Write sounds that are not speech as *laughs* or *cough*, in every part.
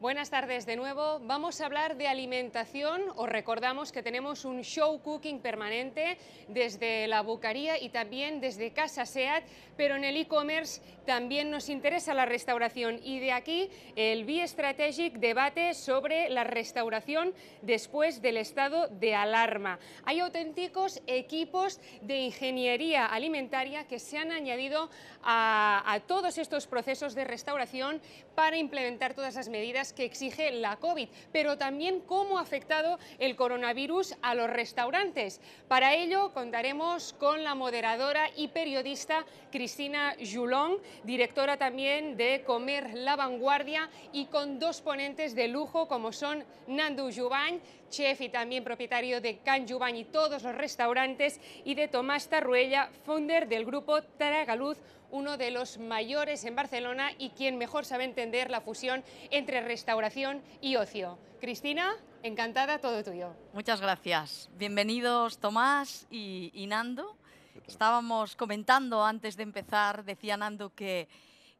Buenas tardes de nuevo. Vamos a hablar de alimentación. Os recordamos que tenemos un show cooking permanente desde la Bucaría y también desde Casa SEAT, pero en el e-commerce también nos interesa la restauración y de aquí el Be strategic debate sobre la restauración después del estado de alarma. Hay auténticos equipos de ingeniería alimentaria que se han añadido a, a todos estos procesos de restauración para implementar todas las medidas que exige la COVID, pero también cómo ha afectado el coronavirus a los restaurantes. Para ello contaremos con la moderadora y periodista Cristina Julón, directora también de Comer la Vanguardia y con dos ponentes de lujo como son Nandu Yubañ, chef y también propietario de Can y todos los restaurantes, y de Tomás Tarruella, founder del grupo Taragaluz, uno de los mayores en Barcelona y quien mejor sabe entender la fusión entre restauración y ocio. Cristina, encantada, todo tuyo. Muchas gracias. Bienvenidos Tomás y Nando. Estábamos comentando antes de empezar, decía Nando que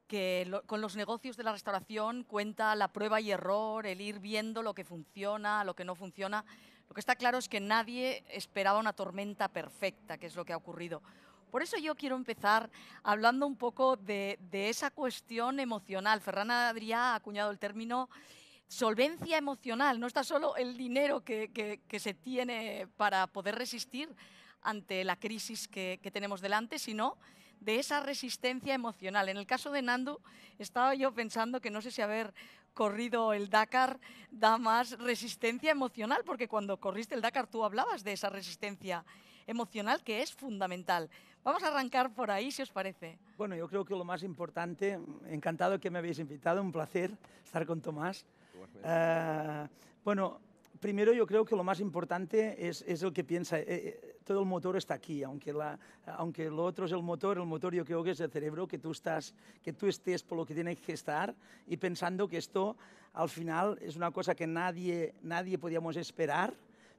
que con los negocios de la restauración cuenta la prueba y error, el ir viendo lo que funciona, lo que no funciona. Lo que está claro es que nadie esperaba una tormenta perfecta, que es lo que ha ocurrido. Por eso yo quiero empezar hablando un poco de, esa cuestión emocional. Ferran Adrià ha acuñado el término solvencia emocional. No está solo el dinero que, se tiene para poder resistir ante la crisis que, que tenemos delante, sino de esa resistencia emocional. En el caso de Nandu, estaba yo pensando que no sé si haber corrido el Dakar da más resistencia emocional, porque cuando corriste el Dakar tú hablabas de esa resistencia emocional que es fundamental. Vamos a arrancar por ahí, si os parece. Bueno, yo creo que lo más importante, encantado que me habéis invitado, un placer estar con Tomás. Eh, bueno, primero yo creo que lo más importante es, es el que piensa, eh, eh, todo el motor está aquí, aunque, la, aunque lo otro es el motor, el motor yo creo que es el cerebro, que tú, estás, que tú estés por lo que tienes que estar y pensando que esto al final es una cosa que nadie, nadie podíamos esperar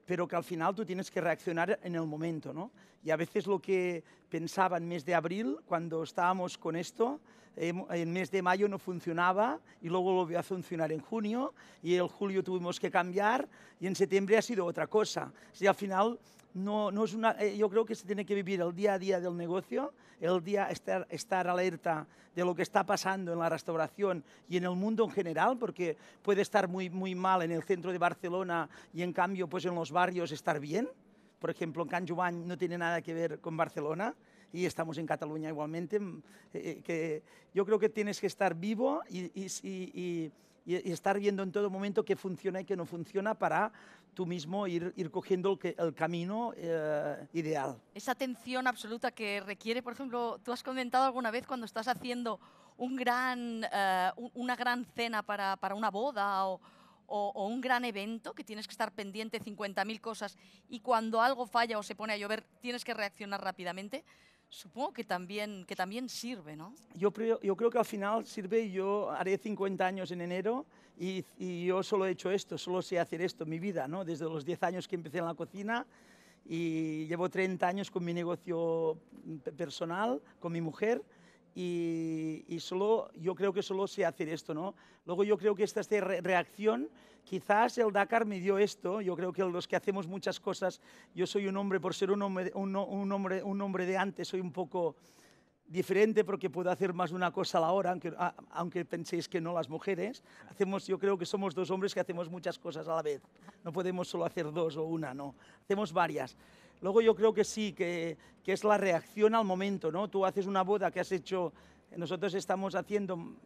pero que al final tú tienes que reaccionar en el momento, ¿no? Y a veces lo que pensaba en mes de abril, cuando estábamos con esto, Em, en el mes de mayo no funcionaba y luego volvió a funcionar en junio y en julio tuvimos que cambiar y en septiembre ha sido otra cosa. O al final eh, yo creo que se tiene que vivir el día a día del negocio, el día estar, alerta de lo que está pasando en la restauración y en el mundo en general, porque puede estar muy, muy mal en el centro de Barcelona y en cambio pues en los barrios estar bien. Por ejemplo, en Can no tiene nada que ver con Barcelona, y estamos en Cataluña igualmente, mm, eh, eh, que yo creo que tienes que estar vivo y, y, y, estar viendo en todo momento qué funciona y qué no funciona para tú mismo ir, ir cogiendo el, camino eh, ideal. Esa atención absoluta que requiere, por ejemplo, tú has comentado alguna vez cuando estás haciendo un gran, una gran cena para, para una boda o, o, o, un gran evento que tienes que estar pendiente 50.000 cosas y cuando algo falla o se pone a llover tienes que reaccionar rápidamente supongo que también, que también sirve, ¿no? Yo, creo que al final sirve, yo haré 50 años en enero y, yo solo he hecho esto, solo sé hacer esto mi vida, ¿no? Desde los 10 años que empecé en la cocina y llevo 30 años con mi negocio personal, con mi mujer, y, solo, yo creo que solo sé hacer esto, ¿no? Luego yo creo que esta, esta reacción, quizás el Dakar me dio esto, yo creo que los que hacemos muchas cosas, yo soy un hombre, por ser un hombre, un, hombre, un hombre de antes, soy un poco diferente porque puedo hacer más de una cosa a la hora, aunque, aunque penséis que no las mujeres. Hacemos, yo creo que somos dos hombres que hacemos muchas cosas a la vez. No podemos solo hacer dos o una, no. Hacemos varias. Luego yo creo que sí, que, es la reacción al momento, ¿no? Tú haces una boda que has hecho, nosotros estamos haciendo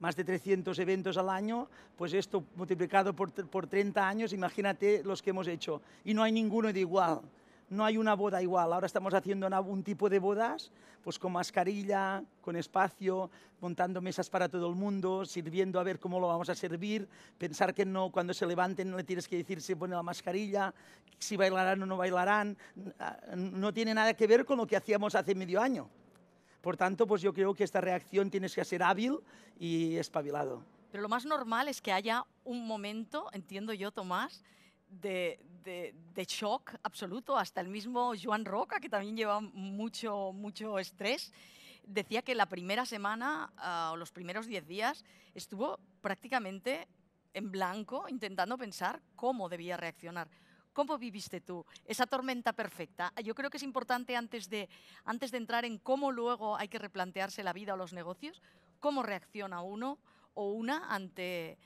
más de 300 eventos al año, pues esto multiplicado por, por 30 años, imagínate los que hemos hecho. Y no hay ninguno de igual no hay una boda igual. Ahora estamos haciendo un tipo de bodas, pues con mascarilla, con espacio, montando mesas para todo el mundo, sirviendo a ver cómo lo vamos a servir, pensar que no cuando se levanten no le tienes que decir si pone la mascarilla, si bailarán o no bailarán. No tiene nada que ver con lo que hacíamos hace medio año. Por tanto, pues yo creo que esta reacción tienes que ser hábil y espabilado. Pero lo más normal es que haya un momento, entiendo yo, Tomás, de, de, shock absoluto, hasta el mismo Joan Roca, que también lleva mucho, mucho estrés, decía que la primera semana ah, o los primeros 10 días estuvo prácticamente en blanco intentando pensar cómo debía reaccionar. ¿Cómo viviste tú esa tormenta perfecta? Yo creo que es importante antes de, antes de entrar en cómo luego hay que replantearse la vida o los negocios, cómo reacciona uno o una ante,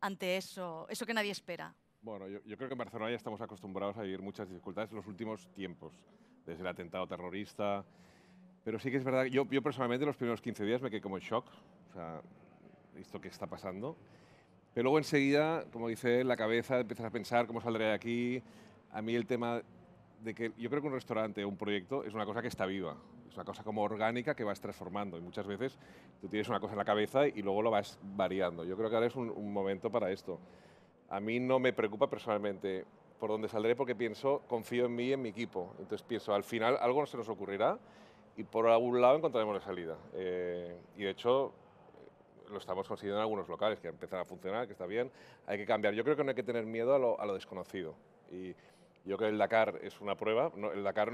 ante eso, eso que nadie espera. Bueno, yo, creo que en Barcelona ya estamos acostumbrados a vivir muchas dificultades en los últimos tiempos, desde el atentado terrorista. Pero sí que es verdad, yo, yo personalmente los primeros 15 días me quedé como en shock, o sea, esto qué está pasando. Pero luego enseguida, como dice, la cabeza empiezas a pensar cómo saldré de aquí. A mí el tema de que yo creo que un restaurante o un proyecto es una cosa que está viva, es una cosa como orgánica que vas transformando y muchas veces tú tienes una cosa en la cabeza y luego lo vas variando. Yo creo que ahora es un, un momento para esto. A mí no me preocupa personalmente por dónde saldré porque pienso, confío en mí y en mi equipo. Entonces pienso, al final algo se nos ocurrirá y por algún lado encontraremos la salida. Eh, y de hecho, eh, lo estamos consiguiendo en algunos locales, que empiezan a funcionar, que está bien, hay que cambiar. Yo creo que no hay que tener miedo a lo, desconocido. Y yo creo que el Dakar es una prueba, no, el Dakar eh,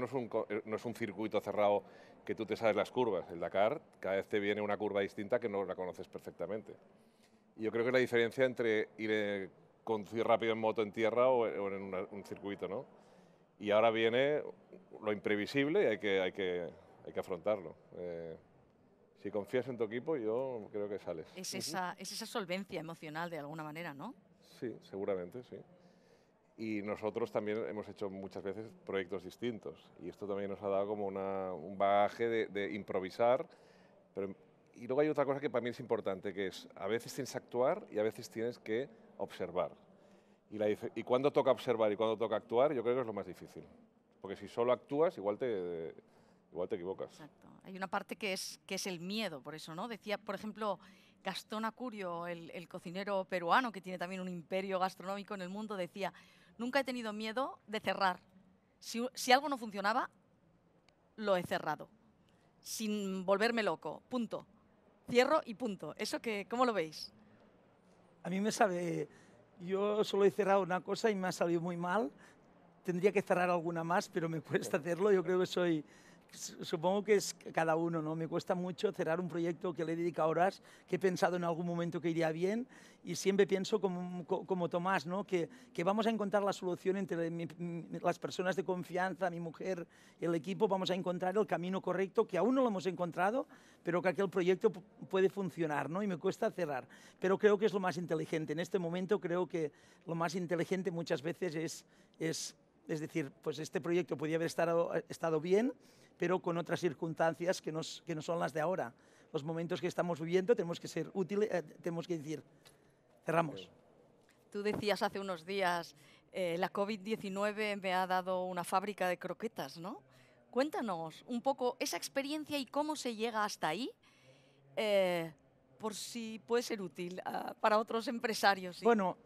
no es, un, circuito cerrado que tú te sabes las curvas, el Dakar cada vez te viene una curva distinta que no la conoces perfectamente. y Yo creo que la diferencia entre ir conducir rápido en moto en tierra o, en un circuito, ¿no? Y ahora viene lo imprevisible y hay que, hay que, hay que afrontarlo. Eh, si confías en tu equipo, yo creo que sales. Es esa, es esa solvencia emocional de alguna manera, ¿no? Sí, seguramente, sí. Y nosotros también hemos hecho muchas veces proyectos distintos y esto también nos ha dado como un bagaje de, improvisar. Pero, y luego hay otra cosa que para mí es importante, que es a veces tienes que actuar y a veces tienes que observar. Y, la, cuando toca observar y cuando toca actuar, yo creo que es lo más difícil. Porque si solo actúas, igual te, igual te equivocas. Exacto. Hay una parte que es, que es el miedo, por eso, ¿no? Decía, por ejemplo, Gastón Acurio, el, cocinero peruano, que tiene también un imperio gastronómico en el mundo, decía, nunca he tenido miedo de cerrar. Si, algo no funcionaba, lo he cerrado. Sin volverme loco. Punto. Cierro y punto. ¿Eso que, cómo lo veis? A mí me sabe, yo solo he cerrado una cosa y me ha salido muy mal. Tendría que cerrar alguna más, pero me cuesta hacerlo. Yo creo que soy supongo que es cada uno, ¿no? Me cuesta mucho cerrar un proyecto que le dedica dedicado horas, que he pensado en algún momento que iría bien y siempre pienso como, Tomás, ¿no? Que, vamos a encontrar la solución entre las personas de confianza, mi mujer, el equipo, vamos a encontrar el camino correcto, que aún no lo hemos encontrado, pero que aquel proyecto puede funcionar, ¿no? Y me cuesta cerrar, pero creo que es lo más inteligente. En este momento creo que lo más inteligente muchas veces es, es es decir, pues este proyecto podía haber estado, bien, pero con otras circunstancias que, no son las de ahora. Los momentos que estamos viviendo tenemos que ser útiles, eh, tenemos que decir, cerramos. Tú decías hace unos días, eh, la COVID-19 me ha dado una fábrica de croquetas, ¿no? Cuéntanos un poco esa experiencia y cómo se llega hasta ahí. Eh, por si puede ser útil ah, para otros empresarios. Bueno,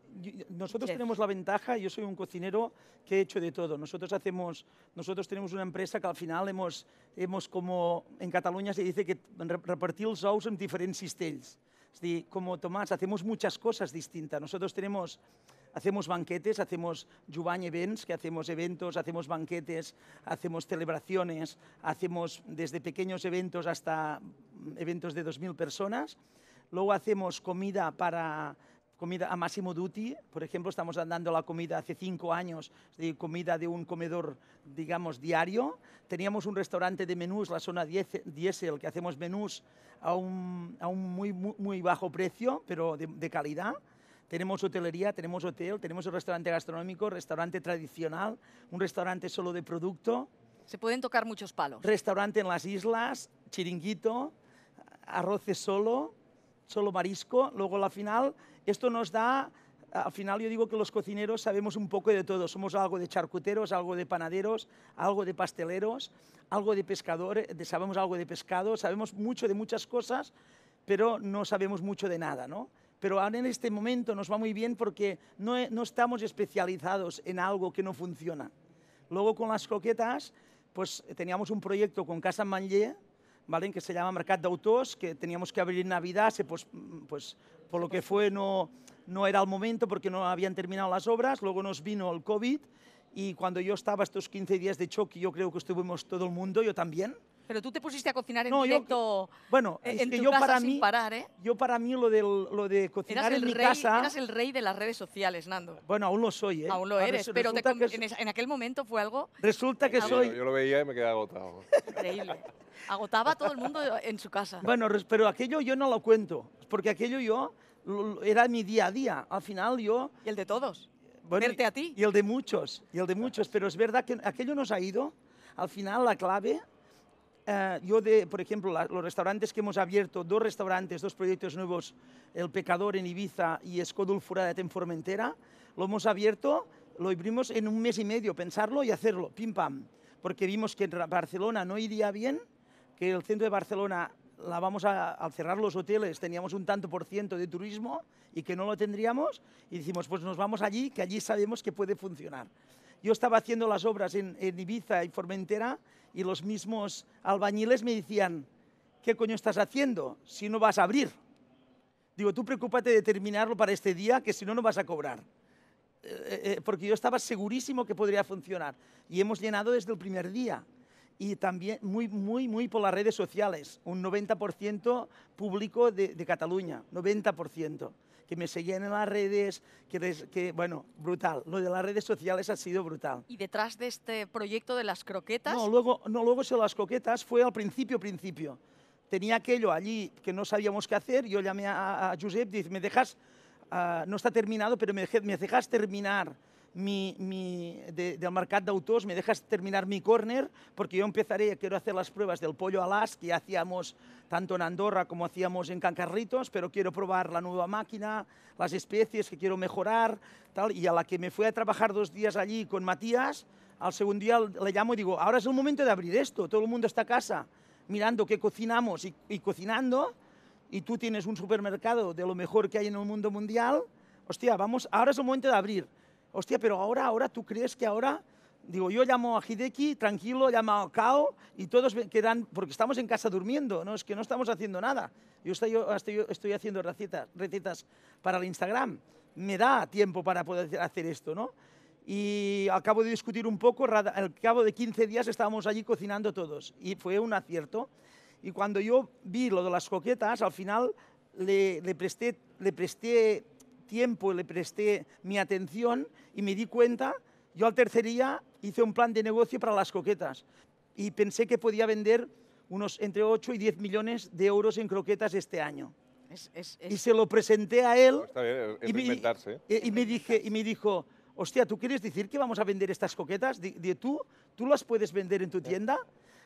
nosotros tenemos la ventaja, yo soy un cocinero que he hecho de todo. Nosotros hacemos, nosotros tenemos una empresa que al final hemos, hemos como en Cataluña se dice que repartir los ous en diferentes cistells. Es decir, como Tomás, hacemos muchas cosas distintas. Nosotros tenemos hacemos banquetes, hacemos Jubañ Events, que hacemos eventos, hacemos banquetes, hacemos celebraciones, hacemos desde pequeños eventos hasta eventos de 2.000 personas Luego hacemos comida para comida a máximo duty. por ejemplo, estamos dando la comida hace cinco años, de comida de un comedor, digamos, diario. Teníamos un restaurante de menús, la zona diésel, que hacemos menús a un, a un muy, muy, bajo precio, pero de, calidad tenemos hotelería, tenemos hotel, tenemos un restaurante gastronómico, restaurante tradicional, un restaurante solo de producto. Se pueden tocar muchos palos. Restaurante en las islas, chiringuito, arroces solo, solo marisco, luego la final, esto nos da al final yo digo que los cocineros sabemos un poco de todo, somos algo de charcuteros, algo de panaderos, algo de pasteleros, algo de pescadores, sabemos algo de pescado, sabemos mucho de muchas cosas, pero no sabemos mucho de nada, ¿no? Pero ahora en este momento nos va muy bien porque no, e, estamos especializados en algo que no funciona. Luego con las coquetas, pues teníamos un proyecto con Casa Manllé, que se llama Mercat de Autos, que teníamos que abrir en Navidad, se, pues, por lo que fue no, no era el momento porque no habían terminado las obras, luego nos vino el COVID y cuando yo estaba estos 15 días de choque, yo creo que estuvimos todo el mundo, yo también, pero tú te pusiste a cocinar en directo. bueno, eh, es que yo para mí, parar, ¿eh? Yo para mí lo de, cocinar en mi casa. Eras el rey de las redes sociales, Nando. Bueno, aún lo soy, ¿eh? Aún lo eres, pero en, aquel momento fue algo. Resulta que soy. Yo lo veía y me quedé agotado. Increíble. Agotaba a todo el mundo en su casa. Bueno, pero aquello yo no lo cuento, porque aquello yo era mi día a día. Al final yo. Y el de todos. Verte a ti. Y el de muchos, y el de muchos. Pero es verdad que aquello nos ha ido. Al final la clave eh, yo, de, por ejemplo, los restaurantes que hemos abierto, dos restaurantes, dos proyectos nuevos, El Pecador en Ibiza y Furada en Formentera, lo hemos abierto, lo abrimos en un mes y medio, pensarlo y hacerlo, pim pam, porque vimos que en Barcelona no iría bien, que el centro de Barcelona la vamos a, al cerrar los hoteles teníamos un tanto por ciento de turismo y que no lo tendríamos y decimos pues nos vamos allí que allí sabemos que puede funcionar. Yo estaba haciendo las obras en Ibiza y Formentera y los mismos albañiles me decían, ¿qué coño estás haciendo si no vas a abrir? Digo, tú preocúpate de terminarlo para este día, que si no, no vas a cobrar. Eh, eh, eh, porque yo estaba segurísimo que podría funcionar. Y hemos llenado desde el primer día. Y también muy, muy, muy por las redes sociales. Un 90% público de Cataluña, 90% que me seguían en las redes, que, que, bueno, brutal. Lo de las redes sociales ha sido brutal. ¿Y detrás de este proyecto de las croquetas? No, luego, no, luego se las croquetas fue al principio, principio. Tenía aquello allí que no sabíamos qué hacer, yo llamé a, a Josep, dice, me dejas, ah, no está terminado, pero me, me dejas terminar mi, mi de, del me dejas terminar mi corner, porque yo empezaré, quiero hacer las pruebas del pollo alas, que hacíamos tanto en Andorra como hacíamos en Cancarritos, pero quiero probar la nueva máquina, las especies que quiero mejorar, tal, y a la que me fui a trabajar dos días allí con Matías, al segundo día le llamo y digo, ahora es el momento de abrir esto, todo el mundo está a casa mirando qué cocinamos y, y cocinando, y tú tienes un supermercado de lo mejor que hay en el mundo mundial, hostia, vamos, ahora es el momento de abrir hostia, pero ahora, ahora tú crees que ahora, digo, yo llamo a Hideki, tranquilo, llamo a Kao y todos quedan, porque estamos en casa durmiendo, no es que no estamos haciendo nada. Yo estoy, yo estoy, estoy haciendo recetas, recetas para el Instagram, me da tiempo para poder hacer esto, ¿no? Y acabo de discutir un poco, al cabo de 15 días estábamos allí cocinando todos y fue un acierto. Y cuando yo vi lo de las coquetas, al final le, le presté, le presté tiempo le presté mi atención y me di cuenta, yo al tercer día hice un plan de negocio para las coquetas y pensé que podía vender unos entre 8 y 10 millones de euros en croquetas este año. Y se lo presenté a él. ¿eh? y, me, dije, y me dijo, hostia, ¿tú quieres decir que vamos a vender estas coquetas? De, tú, ¿tú las puedes vender en tu tienda?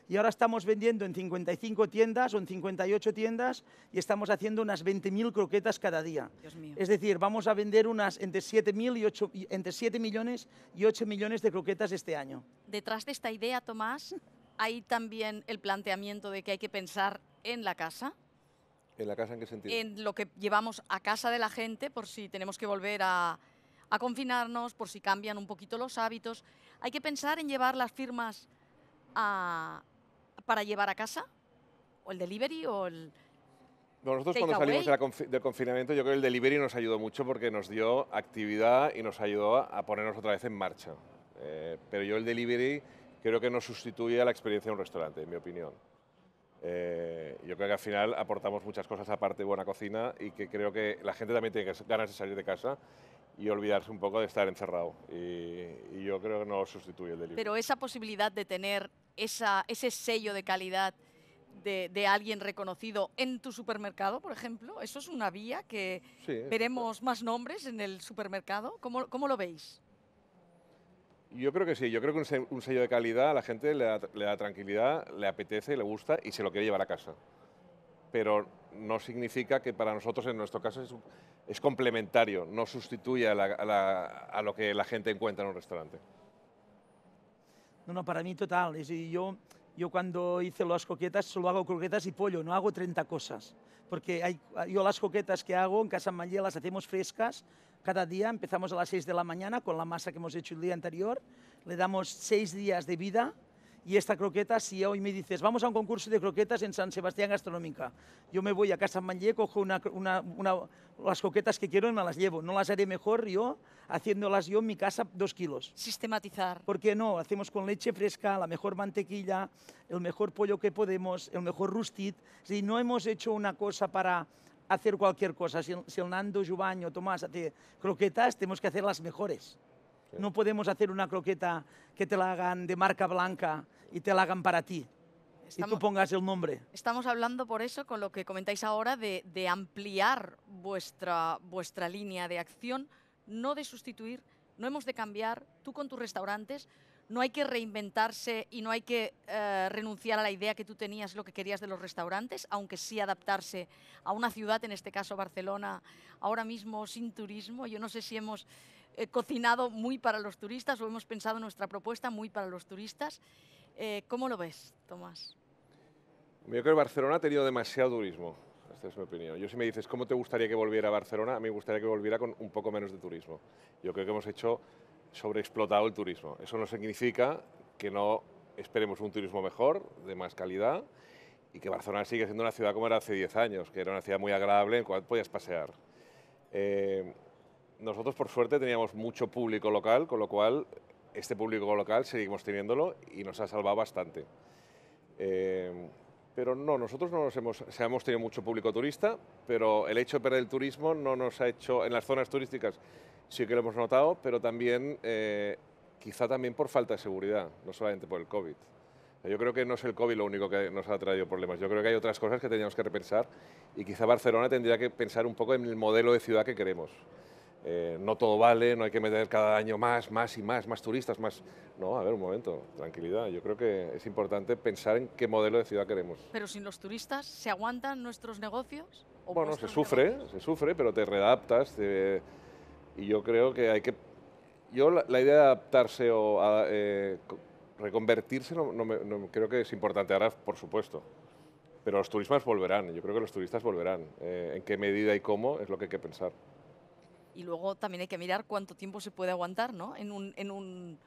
y ahora estamos vendiendo en 55 tiendas o en 58 tiendas y estamos haciendo unas 20.000 croquetas cada día. Es decir, vamos a vender unas entre 7, y 8, entre 7 millones y 8 millones de croquetas este año. Detrás de esta idea, Tomás, hay también el planteamiento de que hay que pensar en la casa. ¿En la casa en qué sentido? En lo que llevamos a casa de la gente por si tenemos que volver a, a confinarnos, por si cambian un poquito los hábitos. Hay que pensar en llevar las firmas a, para llevar a casa? ¿O el delivery o el...? Nosotros cuando salimos de del confinamiento, yo creo que el delivery nos ayudó mucho porque nos dio actividad y nos ayudó a ponernos otra vez en marcha. Eh, pero yo el delivery creo que no sustituye a la experiencia de un restaurante, en mi opinión. Eh, yo creo que al final aportamos muchas cosas aparte de buena cocina y que creo que la gente también tiene ganas de salir de casa y olvidarse un poco de estar encerrado. Y, yo creo que no sustituye el delito. Pero esa posibilidad de tener esa, ese sello de calidad de, de, alguien reconocido en tu supermercado, por ejemplo, eso es una vía que veremos más nombres en el supermercado. ¿Cómo, cómo lo veis? Yo creo que sí, yo creo que un sello, de calidad a la gente le da, tranquilidad, le apetece, le gusta y se lo quiere llevar a casa. Pero no significa que para nosotros, en nuestro caso, es, complementario, no sustituye a, lo que la gente encuentra en un restaurante. No, no, para mí total. Es yo, yo cuando hice las coquetas solo hago coquetas y pollo, no hago 30 cosas. Porque hay, yo las coquetas que hago en Casa Manllé las hacemos frescas, cada día empezamos a las 6 de la mañana con la masa que hemos hecho el día anterior, le damos 6 días de vida y esta croqueta, si hoy me dices, vamos a un concurso de croquetas en San Sebastián Gastronómica, yo me voy a Casa manlle cojo las croquetas que quiero y me las llevo. No las haré mejor yo, haciéndolas yo en mi casa, dos kilos. Sistematizar. ¿Por qué no? Hacemos con leche fresca, la mejor mantequilla, el mejor pollo que podemos, el mejor rustit. Si no hemos hecho una cosa para hacer cualquier cosa. Si, si el Nando, o Tomás hace croquetas, tenemos que hacer las mejores. No podemos hacer una croqueta que te la hagan de marca blanca y te la hagan para ti. y tú pongas el nombre. Estamos hablando por eso, con lo que comentáis ahora, de, de ampliar vuestra, vuestra línea de acción, no de sustituir, no hemos de cambiar, tú con tus restaurantes, no hay que reinventarse y no hay que eh, renunciar a la idea que tú tenías, lo que querías de los restaurantes, aunque sí adaptarse a una ciudad, en este caso Barcelona, ahora mismo sin turismo. Yo no sé si hemos eh, cocinado muy para los turistas o hemos pensado nuestra propuesta muy para los turistas. Eh, ¿Cómo lo ves, Tomás? Yo creo que Barcelona ha tenido demasiado turismo. Esta es mi opinión. Yo si me dices, ¿cómo te gustaría que volviera a Barcelona? A mí me gustaría que volviera con un poco menos de turismo. Yo creo que hemos hecho sobreexplotado el turismo. Eso no significa que no esperemos un turismo mejor, de más calidad, y que Barcelona sigue siendo una ciudad como era hace 10 años, que era una ciudad muy agradable en la cual podías pasear. Eh, nosotros, por suerte, teníamos mucho público local, con lo cual este público local seguimos teniéndolo y nos ha salvado bastante. Eh, pero no, nosotros no nos hemos, tenido mucho público turista, pero el hecho de perder el turismo no nos ha hecho, en las zonas turísticas sí que lo hemos notado, pero también eh, quizá también por falta de seguridad, no solamente por el COVID. Yo creo que no es el COVID lo único que nos ha traído problemas. Yo creo que hay otras cosas que teníamos que repensar y quizá Barcelona tendría que pensar un poco en el modelo de ciudad que queremos. Eh, no todo vale, no hay que meter cada año más, más y más, más turistas, más... No, a ver, un momento, tranquilidad. Yo creo que es importante pensar en qué modelo de ciudad queremos. Pero sin los turistas, ¿se aguantan nuestros negocios? O bueno, se sufre, se sufre, pero te readaptas, te y yo creo que hay que... Yo la, idea de adaptarse o eh, reconvertirse no, creo que es importante ahora, por supuesto. Pero los turistas volverán, yo creo que los turistas volverán. Eh, en qué medida y cómo es lo que hay que pensar. Y luego también hay que mirar cuánto tiempo se puede aguantar, ¿no? En un, en un,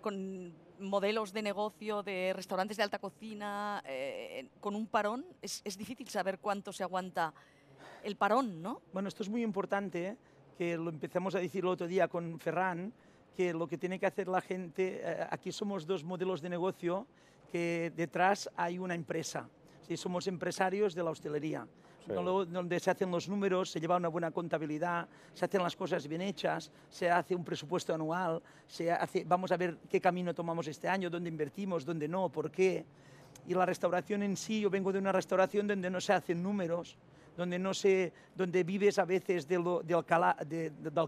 con modelos de negocio de restaurantes de alta cocina, eh, con un parón, es, es difícil saber cuánto se aguanta el parón, ¿no? Bueno, esto es muy importante que lo empezamos a decir el otro día con Ferran, que lo que tiene que hacer la gente, eh, aquí somos dos modelos de negocio que detrás hay una empresa. somos empresarios de la hostelería, donde se hacen los números, se lleva una buena contabilidad, se hacen las cosas bien hechas, se hace un presupuesto anual, se hace, vamos a ver qué camino tomamos este año, dónde invertimos, dónde no, por qué. Y la restauración en sí, yo vengo de una restauración donde no se hacen números, donde, no sé donde vives a veces de del,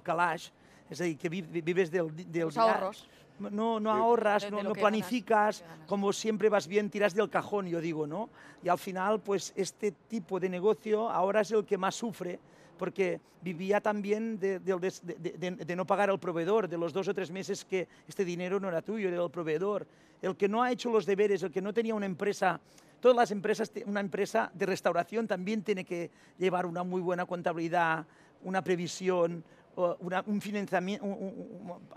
calash, es decir, que vives del... Los pues ahorros. No, no ahorras, no, no planificas, como siempre vas bien, tiras del cajón, yo digo, ¿no? Y al final, pues este tipo de negocio ahora es el que más sufre, porque vivía también de, de, no pagar al proveedor, de los dos o tres meses que este dinero no era tuyo, era del proveedor. El que no ha hecho los deberes, el que no tenía una empresa Todas las empresas, una empresa de restauración también tiene que llevar una muy buena contabilidad, una previsión, un financiamiento,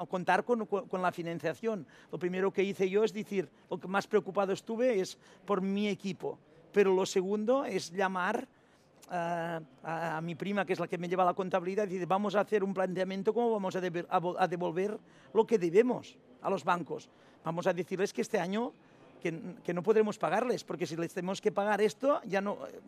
contar con, la financiación. Lo primero que hice yo es decir, lo que más preocupado estuve es por mi equipo, pero lo segundo es llamar eh, a, mi prima, que es la que me lleva la contabilidad, y decir, vamos a hacer un planteamiento, cómo vamos a, a devolver lo que debemos a los bancos. Vamos a decirles que este año que, no podremos pagarles, porque si les tenemos que pagar esto, ya no eh,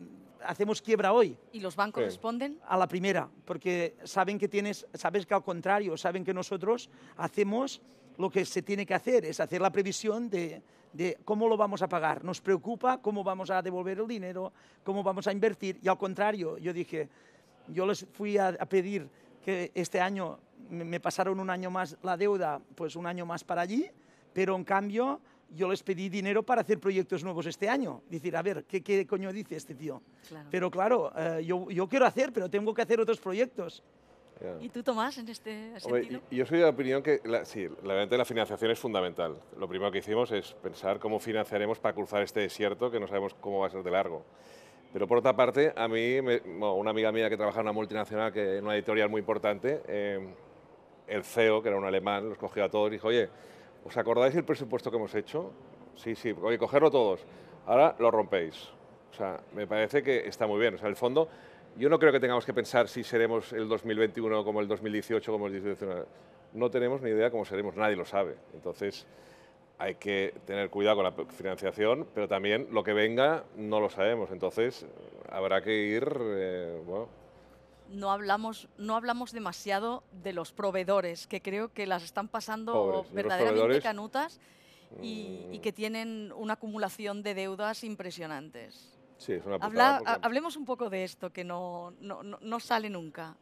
hacemos quiebra hoy. ¿Y los bancos responden? A la primera, porque saben que tienes, sabes que al contrario, saben que nosotros hacemos lo que se tiene que hacer, es hacer la previsión de, de cómo lo vamos a pagar. Nos preocupa cómo vamos a devolver el dinero, cómo vamos a invertir. Y al contrario, yo dije, yo les fui a pedir que este año me pasaron un año más la deuda, pues un año más para allí, pero en cambio yo les pedí dinero para hacer proyectos nuevos este año. Decir, a ver, ¿qué, coño dice este tío? Pero claro, eh, yo, yo, quiero hacer, pero tengo que hacer otros proyectos. ¿Y tú, Tomás, en este sentido? yo soy de la opinión que, la, sí, la, la financiación es fundamental. Lo primero que hicimos es pensar cómo financiaremos para cruzar este desierto que no sabemos cómo va a ser de largo. Pero por otra parte, a mí, una amiga mía que trabaja en una multinacional, que en una editorial muy importante, eh, el CEO, que era un alemán, los cogió a todos y dijo, oye, ¿Os acordáis el presupuesto que hemos hecho? Sí, sí, oye, cogerlo todos. Ahora lo rompéis. O sea, me parece que está muy bien. O sea, el fondo, yo no creo que tengamos que pensar si seremos el 2021 como el 2018, como el 2019. No tenemos ni idea cómo seremos, nadie lo sabe. Entonces, hay que tener cuidado con la financiación, pero también lo que venga no lo sabemos. Entonces, habrá que ir, eh, bueno, no hablamos, no hablamos demasiado de los proveedores, que creo que las están pasando verdaderamente canutas y, mm. que tienen una acumulación de deudas impresionantes. Sí, es una Hablemos un poco de esto, que no, no, sale nunca.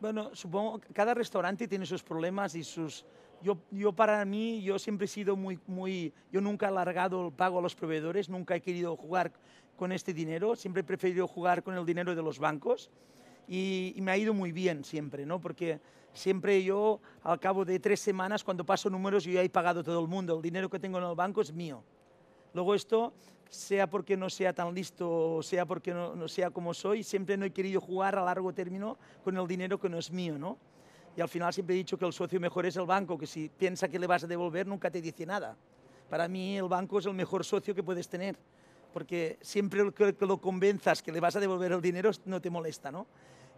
Bueno, supongo que cada restaurante tiene sus problemas y sus... Yo, yo, para mí, yo siempre he sido muy, muy... Yo nunca he alargado el pago a los proveedores, nunca he querido jugar con este dinero, siempre he preferido jugar con el dinero de los bancos y, me ha ido muy bien siempre, ¿no? Porque siempre yo, al cabo de tres semanas, cuando paso números, yo ya he pagado todo el mundo. El dinero que tengo en el banco es mío. Luego esto, sea porque no sea tan listo, sea porque no, sea como soy, siempre no he querido jugar a largo término con el dinero que no es mío, ¿no? Y al final siempre he dicho que el socio mejor es el banco, que si piensa que le vas a devolver nunca te dice nada. Para mí el banco es el mejor socio que puedes tener, porque siempre que lo convenzas que le vas a devolver el dinero no te molesta, ¿no?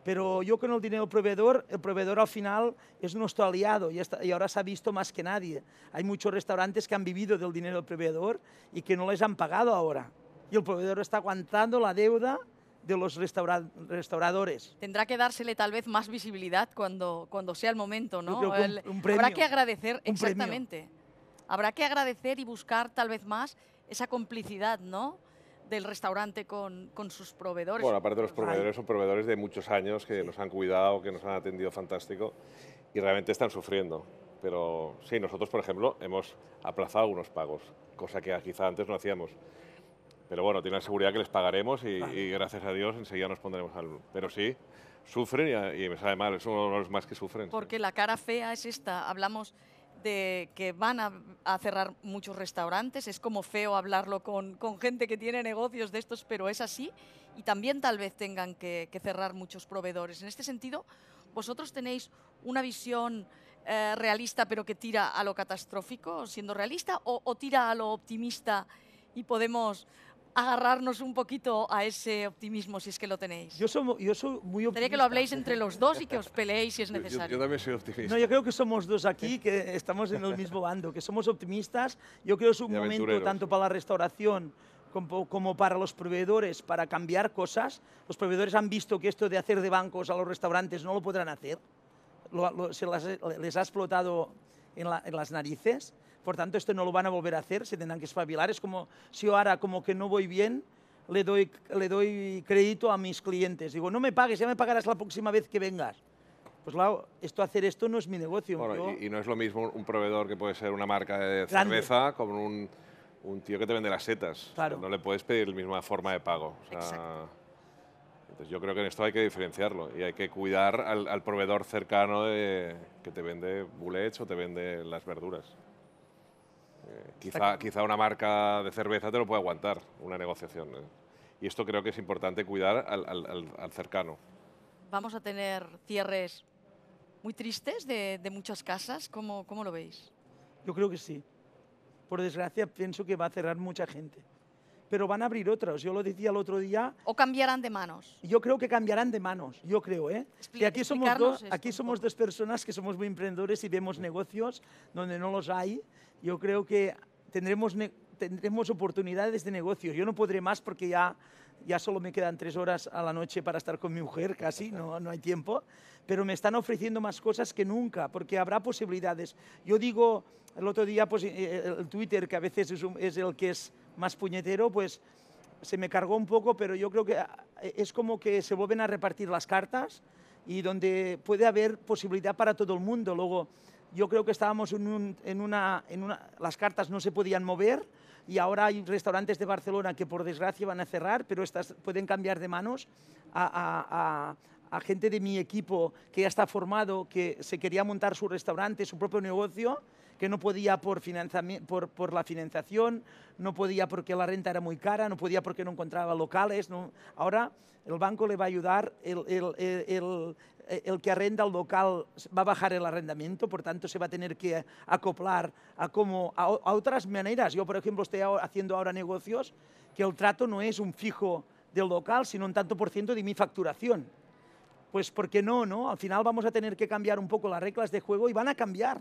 Pero yo con el dinero del proveedor, el proveedor al final es nuestro aliado y, y, ahora se ha visto más que nadie. Hay muchos restaurantes que han vivido del dinero del proveedor y que no les han pagado ahora. Y el proveedor está aguantando la deuda de los restauradores. Tendrá que dársele tal vez más visibilidad cuando, cuando sea el momento, ¿no? habrá que agradecer, exactamente. Habrá que agradecer y buscar tal vez más esa complicidad, ¿no? del restaurante con, sus proveedores. Bueno, aparte de los proveedores son proveedores de muchos años que nos han cuidado, que nos han atendido fantástico y realmente están sufriendo. Pero sí, nosotros, por ejemplo, hemos aplazado unos pagos, cosa que quizá antes no hacíamos. Pero bueno, tienen la seguridad que les pagaremos y, gracias a Dios enseguida nos pondremos al... Pero sí, sufren y, me sabe mal, es uno de los más que sufren. Porque la cara fea es esta, hablamos de que van a, cerrar muchos restaurantes. Es como feo hablarlo con, gente que tiene negocios de estos, pero es así. Y también tal vez tengan que, cerrar muchos proveedores. En este sentido, vosotros tenéis una visión eh, realista, pero que tira a lo catastrófico, siendo realista, o tira a lo optimista y podemos agarrarnos un poquito a ese optimismo si es que lo tenéis. Yo soy, yo muy optimista. Tendría que lo habléis entre los dos y que os peleéis si es necesario. Yo, también soy optimista. No, yo creo que somos dos aquí, que estamos en el mismo bando, que somos optimistas. Yo creo que es un momento tanto para la restauración como, para los proveedores para cambiar cosas. Los proveedores han visto que esto de hacer de bancos a los restaurantes no lo podrán hacer. se les ha explotado en, las narices. Por tanto, esto no lo van a volver a hacer, se tendrán que espabilar. Es como si yo ahora como que no voy bien, le doy, le doy crédito a mis clientes. Digo, no me pagues, ya me pagarás la próxima vez que vengas. Pues claro, esto, hacer esto no es mi negocio. y, no es lo mismo un proveedor que puede ser una marca de cerveza como un, tío que te vende las setas. no le puedes pedir la misma forma de pago. Entonces yo creo que en esto hay que diferenciarlo y hay que cuidar al, proveedor cercano de, que te vende bullets o te vende las verduras. Eh, quizá, quizá, una marca de cerveza te lo puede aguantar, una negociación. ¿eh? Y esto creo que es importante cuidar al, cercano. Vamos a tener cierres muy tristes de, de muchas casas, ¿Cómo, ¿cómo lo veis? Yo creo que sí. Por desgracia pienso que va a cerrar mucha gente pero van a abrir otros. Yo lo decía el otro día. O cambiarán de manos. Yo creo que cambiarán de manos, yo creo, ¿eh? aquí somos, dos, aquí somos dos personas que somos muy emprendedores y vemos negocios donde no los hay. Yo creo que tendremos, tendremos oportunidades de negocio. Yo no podré más porque ya ya solo me quedan tres horas a la noche para estar con mi mujer, casi, no, no hay tiempo, pero me están ofreciendo más cosas que nunca, porque habrá posibilidades. Yo digo, el otro día, pues, eh, el Twitter, que a veces es el que es más puñetero, pues se me cargó un poco, pero yo creo que ah, es como que se vuelven a repartir las cartas y donde puede haber posibilidad para todo el mundo. Luego, yo creo que estábamos en, una, en una, las cartas no se podían mover y ahora hay restaurantes de Barcelona que por desgracia van a cerrar, pero estas pueden cambiar de manos a gente de mi equipo que ya está formado, que se quería montar su restaurante, su propio negocio que no podía por, por, por, la financiación, no podía porque la renta era muy cara, no podía porque no encontraba locales. Ahora el banco le va a ayudar, el, que arrenda el local va a bajar el arrendamiento, por tanto se va a tener que acoplar a, como, a, otras maneras. Yo, por ejemplo, estoy haciendo ahora negocios que el trato no es un fijo del local, sino un tanto por ciento de mi facturación. Pues porque no, ¿no? Al final vamos a tener que cambiar un poco las reglas de juego y van a cambiar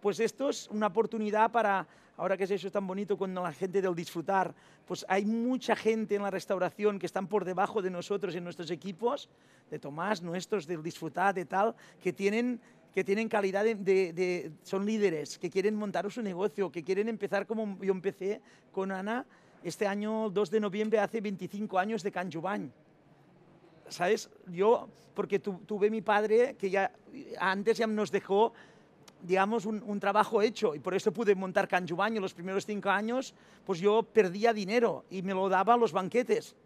pues esto es una oportunidad para, ahora que es eso tan bonito con la gente del disfrutar, pues hay mucha gente en la restauración que están por debajo de nosotros en nuestros equipos, de Tomás, nuestros, del disfrutar, de tal, que tienen que tienen calidad de, son líderes, que quieren montar su negocio, que quieren empezar como yo empecé con Ana este año 2 de noviembre, hace 25 años de Canjubán. ¿Sabes? Yo, porque tuve mi padre que ya antes ya nos dejó digamos, un, un, trabajo hecho. Y por eso pude montar Canjubaño los primeros cinco años, pues yo perdía dinero y me lo daba a los banquetes.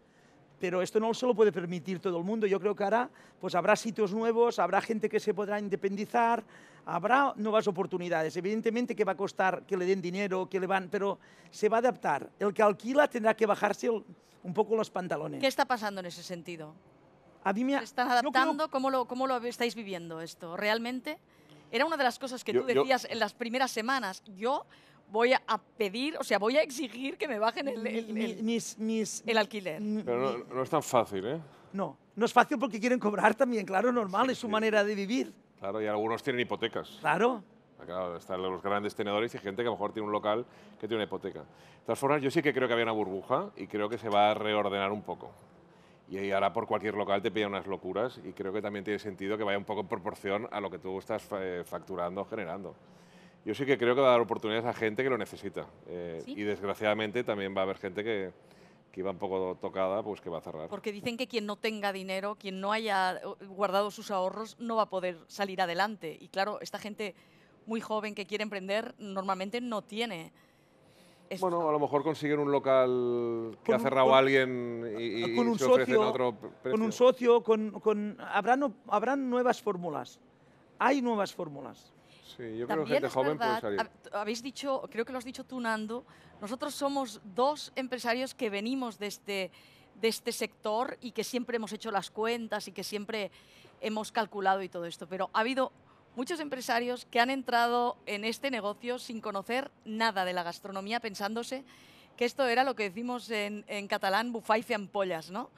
Pero esto no se lo puede permitir todo el mundo. Yo creo que ahora pues habrá sitios nuevos, habrá gente que se podrá independizar, habrá nuevas oportunidades. Evidentemente que va a costar que le den dinero, que le van, pero se va a adaptar. El que alquila tendrá que bajarse un poco los pantalones. ¿Qué está pasando en ese sentido? A mí me ¿Se están adaptando? ¿Cómo, lo, ¿Cómo lo estáis viviendo esto? ¿Realmente? Era una de las cosas que tú decías en las primeras semanas. Yo voy a pedir, o sea, voy a exigir que me bajen el, el, alquiler. Pero no, es tan fácil, ¿eh? No, no es fácil porque quieren cobrar también, claro, normal, es su manera de vivir. Claro, y algunos tienen hipotecas. Claro. Claro, están los grandes tenedores y gente que a lo mejor tiene un local que tiene una hipoteca. De todas formas, yo sí que creo que había una burbuja y creo que se va a reordenar un poco y ahora por cualquier local te pide unas locuras y creo que también tiene sentido que vaya un poco en proporción a lo que tú estás eh, facturando, generando. Yo sí que creo que va a dar oportunidades a gente que lo necesita eh, y desgraciadamente también va a haber gente que, que iba un poco tocada, pues que va a cerrar. Porque dicen que quien no tenga dinero, quien no haya guardado sus ahorros, no va a poder salir adelante. Y claro, esta gente muy joven que quiere emprender normalmente no tiene bueno, a lo mejor consiguen un local que ha cerrado alguien y, con un socio, otro Con un socio, con, habrán, nuevas fórmulas. Hay nuevas fórmulas. Sí, yo creo que gente joven puede Habéis dicho, creo que lo has dicho tú, Nando, nosotros somos dos empresarios que venimos de este, de este sector y que siempre hemos hecho las cuentas y que siempre hemos calculado y todo esto, pero ha habido muchos empresarios que han entrado en este negocio sin conocer nada de la gastronomía, pensándose que esto era lo que decimos en, en catalán, bufaife ampollas, ¿no?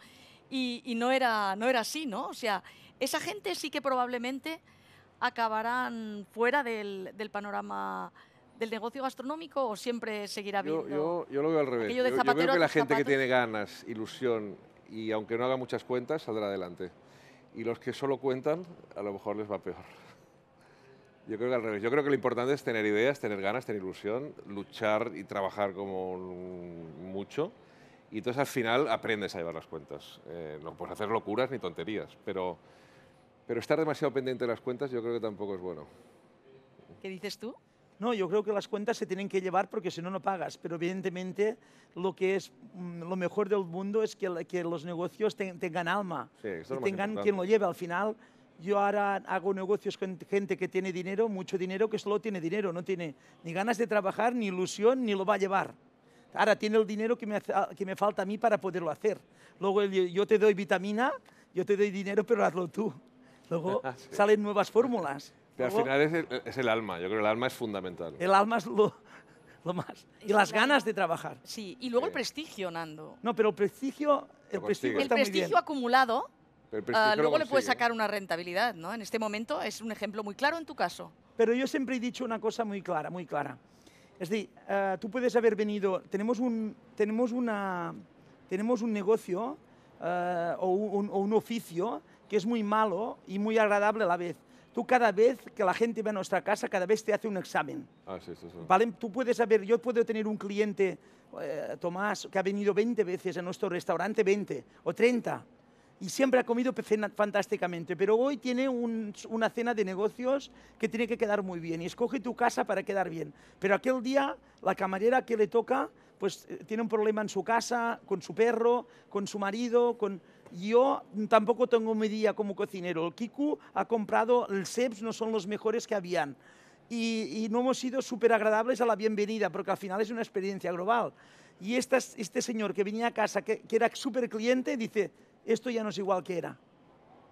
Y, no, era, no era así, ¿no? O sea, esa gente sí que probablemente acabarán fuera del, panorama del negocio gastronómico o siempre seguirá viendo? Yo, lo veo al revés. Yo, veo que la gente que tiene ganas, ilusión y aunque no haga muchas cuentas, saldrá adelante. Y los que solo cuentan, a lo mejor les va peor. Yo creo que al revés. Yo creo que lo importante es tener ideas, tener ganas, tener ilusión, luchar y trabajar como mucho. Y entonces al final aprendes a llevar las cuentas. Eh, no puedes hacer locuras ni tonterías, pero, pero estar demasiado pendiente de las cuentas yo creo que tampoco es bueno. ¿Qué dices tú? No, yo creo que las cuentas se tienen que llevar porque si no, no pagas. Pero evidentemente lo que es mm, lo mejor del mundo es que, que los negocios tengan alma, tengan quien lo lleve. Al final, yo ahora hago negocios con gente que tiene dinero, mucho dinero, que solo tiene dinero, no tiene ni ganas de trabajar, ni ilusión, ni lo va a llevar. Ahora tiene el dinero que me, que me falta a mí para poderlo hacer. Luego yo te doy vitamina, yo te doy dinero, pero hazlo tú. Luego *laughs* ah, salen nuevas fórmulas. Pero al final es el, alma, yo creo que el alma es fundamental. El alma es lo, más. Y las ganas de trabajar. Sí, y luego el prestigio, Nando. No, pero el prestigio, el prestigio, el prestigio acumulado Ah, luego le puedes sacar una rentabilidad, ¿no? En este momento es un ejemplo muy claro en tu caso. Pero yo siempre he dicho una cosa muy clara, muy clara. Es decir, eh, tú puedes haber venido, tenemos un, tenemos una, tenemos un negocio eh, o, un, oficio que es muy malo y muy agradable a la vez tú cada vez que la gente va a nuestra casa, cada vez te hace un examen. Ah, sí, sí, sí. ¿Vale? Tú puedes haber... yo puedo tener un cliente, eh, Tomás, que ha venido 20 veces a nuestro restaurante, 20 o 30 y siempre ha comido fantásticamente, pero hoy tiene una cena de negocios que tiene que quedar muy bien y escoge tu casa para quedar bien. Pero aquel día la camarera que le toca pues eh, tiene un problema en su casa, con su perro, con su marido, con... Yo tampoco tengo mi día como cocinero. El Kiku ha comprado, el SEPS no son los mejores que habían. Y, no hemos sido súper agradables a la bienvenida, porque al final es una experiencia global. Y este señor que venía a casa, que, que era súper cliente, dice, esto ya no es igual que era.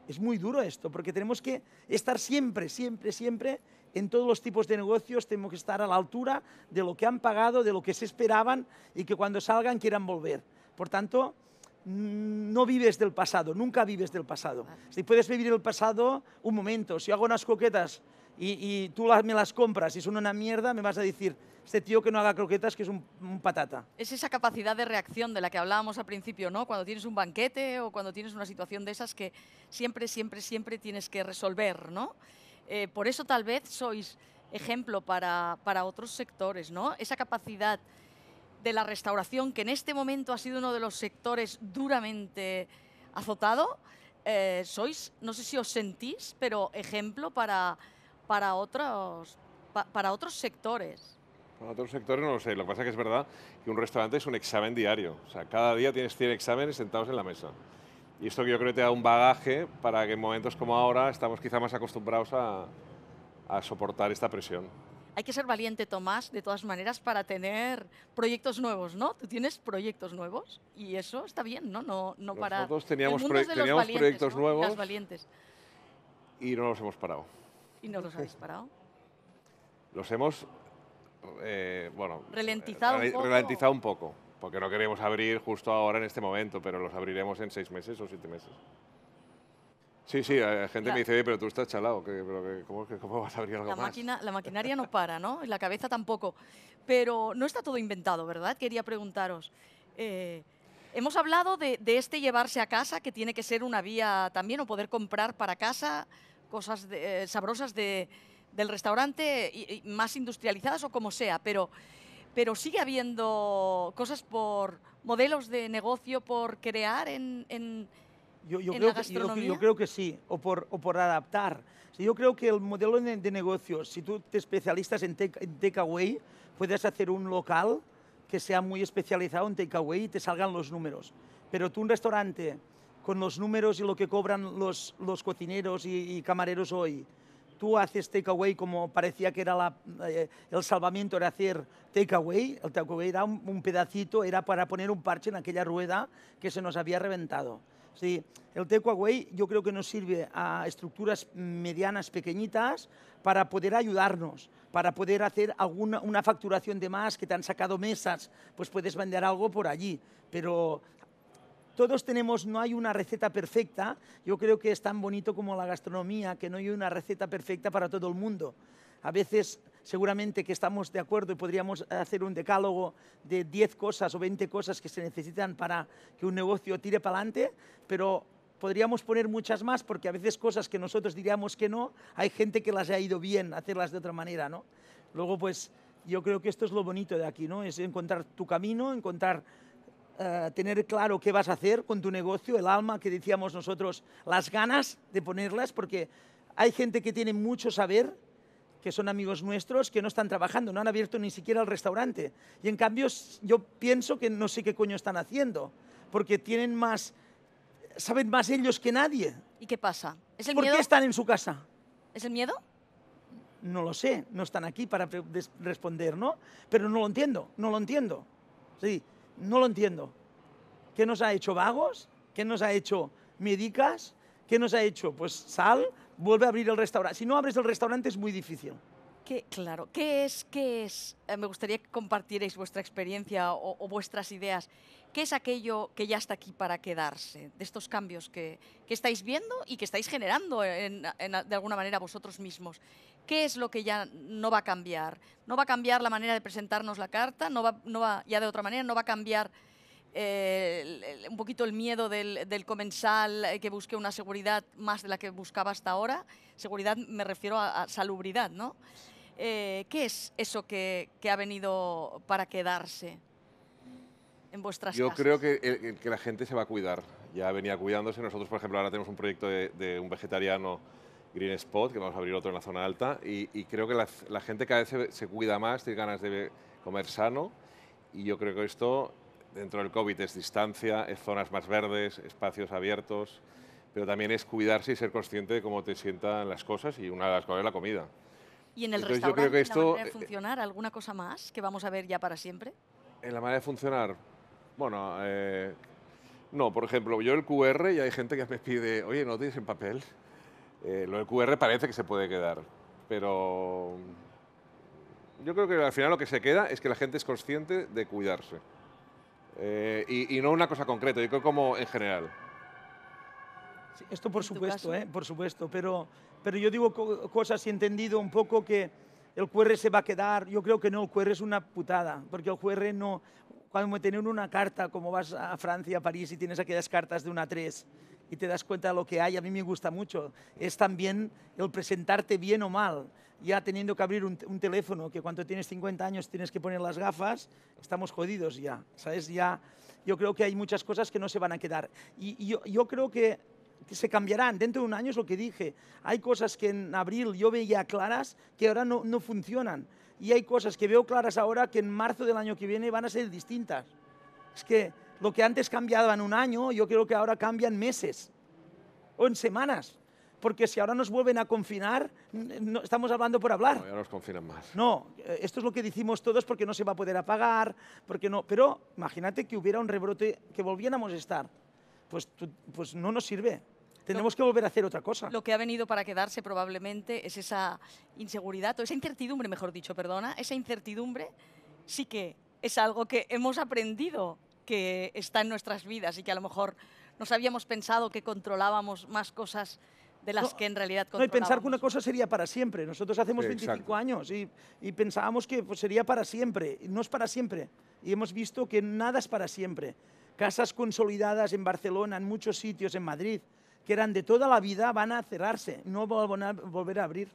Es muy duro esto, porque tenemos que estar siempre, siempre, siempre en todos los tipos de negocios, tenemos que estar a la altura de lo que han pagado, de lo que se esperaban y que cuando salgan quieran volver. Por tanto, mm, no vives del pasado, nunca vives del pasado. Si puedes vivir el pasado un momento, si hago unas coquetas y, tú me las compras y son una mierda, me vas a decir, este tío que no haga croquetas, que es un, patata. Es esa capacidad de reacción de la que hablábamos al principio, ¿no? Cuando tienes un banquete o cuando tienes una situación de esas que siempre, siempre, siempre tienes que resolver, ¿no? Eh, por eso tal vez sois ejemplo para, para otros sectores, ¿no? Esa capacidad de la restauración, que en este momento ha sido uno de los sectores duramente azotado, eh, sois, no sé si os sentís, pero ejemplo para para otros, para otros sectores. Para otros sectores no lo sé. Lo que pasa es que es verdad que un restaurante es un examen diario. O sea, cada día tienes 100 exámenes sentados en la mesa. Y esto que yo creo que te da un bagaje para que en momentos como ahora estamos quizá más acostumbrados a, soportar esta presión. Hay que ser valiente, Tomás, de todas maneras, para tener proyectos nuevos, ¿no? Tú tienes proyectos nuevos y eso está bien, ¿no? No, no para... Nosotros teníamos, teníamos proyectos nuevos y no los hemos parado. ¿Y no los ha parado? Los hemos, eh, bueno... ¿Ralentizado un poco? un poco, porque no queremos abrir justo ahora en este momento, pero los abriremos en seis meses o siete meses. Sí, sí, eh, la gente me dice, pero tú estás chalado, pero cómo, vas a abrir algo la más? la maquinaria no *laughs* para, ¿no? La cabeza tampoco. Pero no está todo inventado, ¿verdad? Quería preguntaros. Eh, hemos hablado de, este llevarse a casa, que tiene que ser una vía también, o poder comprar para casa, cosas eh, sabrosas de, del restaurante, y, más industrializadas o como sea, pero, pero sigue habiendo cosas por modelos de negocio por crear en, en, yo, yo creo la gastronomía. Que, yo, creo que sí, o por, o por adaptar. yo creo que el modelo de, negocio, si tú te especialistas en, take, en takeaway, puedes hacer un local que sea muy especializado en takeaway y te salgan los números. Pero tú un restaurante con los números y lo que cobran los, los cocineros y, camareros hoy. Tú haces este takeaway como parecía que era la, eh, el salvamiento, era hacer takeaway. El takeaway era un, pedacito, era para poner un parche en aquella rueda que se nos había reventado. Sí, el takeaway yo creo que nos sirve a estructuras medianas, pequeñitas, para poder ayudarnos, para poder hacer alguna una facturación de más que te han sacado mesas, pues puedes vender algo por allí. Pero todos tenemos, no hay una receta perfecta. Yo creo que es tan bonito como la gastronomía, que no hay una receta perfecta para todo el mundo. A veces seguramente que estamos de acuerdo y podríamos hacer un decálogo de 10 cosas o 20 cosas que se necesitan para que un negocio tire para adelante, pero podríamos poner muchas más porque a veces cosas que nosotros diríamos que no, hay gente que las ha ido bien hacerlas de otra manera, ¿no? Luego, pues yo creo que esto es lo bonito de aquí, ¿no? Es encontrar tu camino, encontrar eh, tener claro qué vas a hacer con tu negocio, el alma que decíamos nosotros, las ganas de ponerlas, porque hay gente que tiene mucho saber, que son amigos nuestros, que no están trabajando, no han abierto ni siquiera el restaurante. Y en cambio yo pienso que no sé qué coño están haciendo, porque tienen más, saben más ellos que nadie. ¿Y qué pasa? ¿Es el ¿Por qué están en su casa? ¿Es el miedo? No lo sé, no están aquí para responder, ¿no? Pero no lo entiendo, no lo entiendo. Sí, no lo entiendo. ¿Qué nos ha hecho vagos? ¿Qué nos ha hecho medicas? ¿Qué nos ha hecho? Pues sal, vuelve a abrir el restaurante. Si no abres el restaurante es muy difícil claro, ¿qué es, qué es? Eh, me gustaría que compartierais vuestra experiencia o, vuestras ideas. ¿Qué es aquello que ya está aquí para quedarse? De estos cambios que, estáis viendo y que estáis generando de alguna manera vosotros mismos. ¿Qué es lo que ya no va a cambiar? No va a cambiar la manera de presentarnos la carta, no va, ya de otra manera, no va a cambiar eh, un poquito el miedo del, comensal eh, que busque una seguridad más de la que buscaba hasta ahora. Seguridad me refiero a salubridad, ¿no? Eh, ¿qué es eso que, ha venido para quedarse en vuestras Yo creo que, la gente se va a cuidar, ya venía cuidándose. Nosotros, por ejemplo, ahora tenemos un proyecto de, un vegetariano Green Spot, que vamos a abrir otro en la zona alta, y, creo que la, gente cada vez se, se, cuida más, tiene ganas de comer sano, y yo creo que esto, dentro del COVID, es distancia, es zonas más verdes, espacios abiertos, pero también es cuidarse y ser consciente de cómo te sientan las cosas, y una de las cosas es la comida. ¿Y en el restaurante, yo creo que esto, la manera de eh, funcionar, alguna cosa más que vamos a ver ya para siempre? En la manera de funcionar, bueno, eh, no, por ejemplo, yo el QR y hay gente que me pide, oye, ¿no tienes en papel? Eh, lo del QR parece que se puede quedar, pero yo creo que al final lo que se queda es que la gente es consciente de cuidarse. y, y, no una cosa concreta, yo creo como en general esto por supuesto, ¿eh? por supuesto, pero, pero yo digo cosas y he entendido un poco que el QR se va a quedar, yo creo que no, el QR es una putada, porque el QR no, cuando me tienen una carta, como vas a Francia, a París y tienes aquellas cartas de una a tres y te das cuenta de lo que hay, a mí me gusta mucho, es también el presentarte bien o mal, ya teniendo que abrir un, teléfono, que cuando tienes 50 años tienes que poner las gafas, estamos jodidos ya, ¿sabes? Ya, yo creo que hay muchas cosas que no se van a quedar. Y, yo, yo creo que se cambiarán. Dentro de un año es lo que dije. Hay cosas que en abril yo veía claras que ahora no, funcionan. Y hay cosas que veo claras ahora que en marzo del año que viene van a ser distintas. Es que lo que antes cambiaba en un año, yo creo que ahora cambian meses o en semanas. Porque si ahora nos vuelven a confinar, no, estamos hablando por hablar. No, ya nos confinan más. No, eh, esto es lo que decimos todos porque no se va a poder apagar, porque no. Pero imagínate que hubiera un rebrote, que volviéramos a estar. Pues, pues no nos sirve. Tenemos que volver a hacer otra cosa. Lo que ha venido para quedarse probablemente es esa inseguridad, o esa incertidumbre, mejor dicho, perdona, esa incertidumbre sí que es algo que hemos aprendido que está en nuestras vidas y que a lo mejor nos habíamos pensado que controlábamos más cosas de las que en realidad controlábamos. No, y pensar que una cosa sería para siempre. Nosotros hacemos 25 años y, pensábamos que pues, sería para siempre. No es para siempre. Y hemos visto que nada es para siempre. Casas consolidadas en Barcelona, en muchos sitios, en Madrid que eran de toda la vida van a cerrarse, no van a volver a abrir.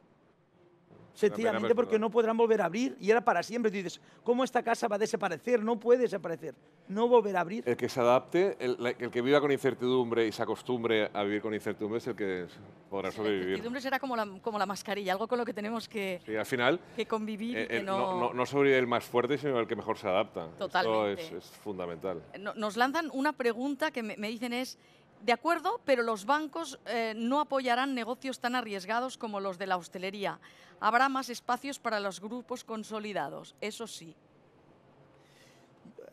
Sencillamente porque no podrán volver a abrir y era para siempre. dices, ¿cómo esta casa va a desaparecer? No puede desaparecer, no volver a abrir. El que se adapte, el, que viva con incertidumbre y se acostumbre a vivir con incertidumbre es el que podrá sobrevivir. La incertidumbre será como la, como la mascarilla, algo con lo que tenemos que, al final, que convivir. Eh, eh, no... No, no... el más fuerte, sino el que mejor se adapta. Totalmente. es, fundamental. Nos lanzan una pregunta que me dicen es, de acuerdo, pero los bancos eh, no apoyarán negocios tan arriesgados como los de la hostelería. Habrá más espacios para los grupos consolidados, eso sí.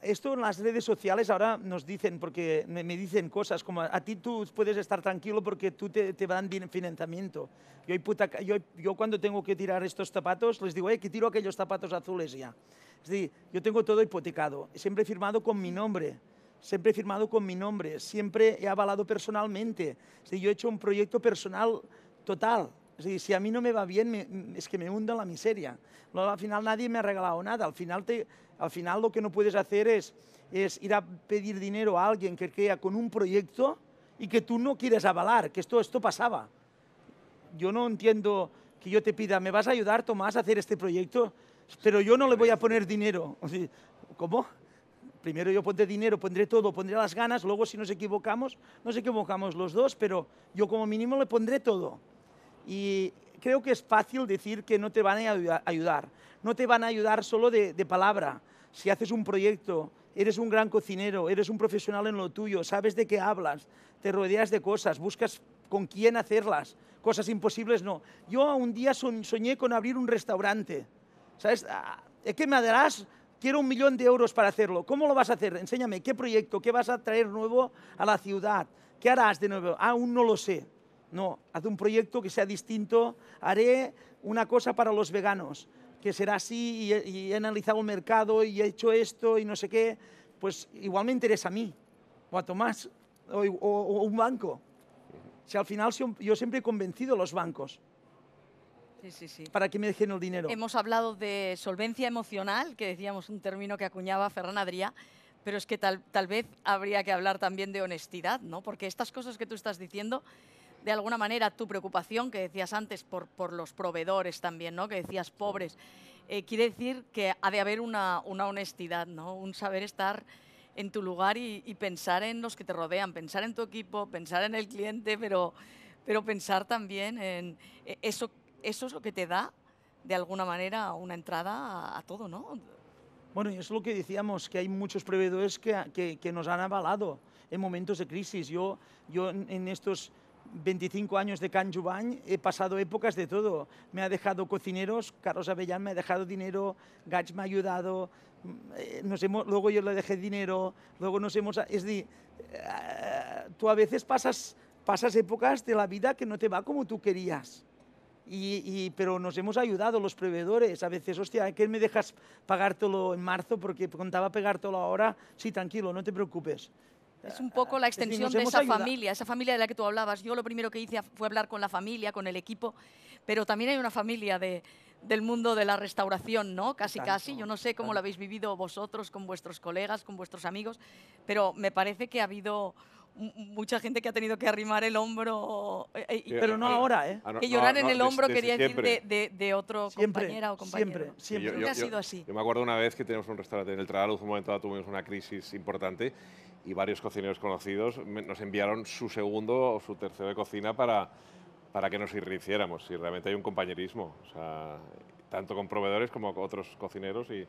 Esto en las redes sociales ahora nos dicen, porque me, dicen cosas como, a ti tú puedes estar tranquilo porque tú te, te dan financiamiento. Yo, yo, cuando tengo que tirar estos zapatos, les digo, que tiro aquellos zapatos azules ya. Es decir, yo tengo todo hipotecado, siempre he firmado con mi nombre siempre he firmado con mi nombre, siempre he avalado personalmente. Si yo he hecho un proyecto personal total. si a mí no me va bien, es que me hunda la miseria. al final nadie me ha regalado nada. Al final, al final lo que no puedes hacer es, es ir a pedir dinero a alguien que crea con un proyecto y que tú no quieres avalar, que esto, esto pasaba. Yo no entiendo que yo te pida, ¿me vas a ayudar, Tomás, a hacer este proyecto? Pero yo no le voy a poner dinero. ¿Cómo? primero yo pondré dinero, pondré todo, pondré las ganas, luego si nos equivocamos, nos equivocamos los dos, pero yo como mínimo le pondré todo. Y creo que es fácil decir que no te van a ayudar, no te van a ayudar solo de, de palabra. Si haces un proyecto, eres un gran cocinero, eres un profesional en lo tuyo, sabes de qué hablas, te rodeas de cosas, buscas con quién hacerlas, cosas imposibles no. Yo un día soñé con abrir un restaurante, ¿sabes? Ah, ¿Qué me darás? quiero un millón de euros para hacerlo. ¿Cómo lo vas a hacer? Enséñame, ¿qué proyecto? ¿Qué vas a traer nuevo a la ciudad? ¿Qué harás de nuevo? Ah, aún no lo sé. No, haz un proyecto que sea distinto. Haré una cosa para los veganos, que será así, y he, analizado el mercado, y he hecho esto, y no sé qué. Pues igual me interesa a mí, o a Tomás, o, o un banco. Si al final yo siempre he convencido a los bancos Sí, sí, para que me dejen el dinero. Hemos hablado de solvencia emocional, que decíamos un término que acuñaba Ferran Adrià, pero es que tal, tal vez habría que hablar también de honestidad, ¿no? Porque estas cosas que tú estás diciendo, de alguna manera, tu preocupación que decías antes por, por los proveedores también, ¿no? Que decías pobres, eh, quiere decir que ha de haber una, una, honestidad, ¿no? Un saber estar en tu lugar y, y pensar en los que te rodean, pensar en tu equipo, pensar en el cliente, pero pero pensar también en eh, eso eso es lo que te da, de alguna manera, una entrada a, todo, ¿no? Bueno, y es lo que decíamos, que hay muchos proveedores que, nos han avalado en momentos de crisis. Yo, en estos 25 años de Can he pasado épocas de todo. Me ha dejado cocineros, Carlos Avellán me ha dejado dinero, Gach me ha ayudado, eh, luego yo le dejé dinero, luego nos hemos... Es decir, eh, tú a veces pasas épocas de la vida que no te va como tú querías. Y, pero nos hemos ayudado los proveedores. A veces, hostia, ¿qué me dejas pagártelo en marzo? Porque contaba pegártelo ahora. Sí, tranquilo, no te preocupes. Es un poco ah, la extensión de esa familia, esa familia de la que tú hablabas. Yo lo primero que hice fue hablar con la familia, con el equipo, pero también hay una familia de, del mundo de la restauración, ¿no? Casi, casi. Yo no sé cómo lo habéis vivido vosotros, con vuestros colegas, con vuestros amigos, pero me parece que ha habido mucha gente que ha tenido que arrimar el hombro. Eh, eh, pero no ahora, ¿eh? Ah, que llorar en el hombro, quería decir, de, de, otro compañera o compañero. Siempre, siempre. ha sido así. Yo me acuerdo una vez que tenemos un restaurante en el Tragaluz, un momento dado tuvimos una crisis importante y varios cocineros conocidos nos enviaron su segundo o su tercero de cocina para, para que nos irriciéramos. Y realmente hay un compañerismo, o sea, tanto con proveedores como con otros cocineros y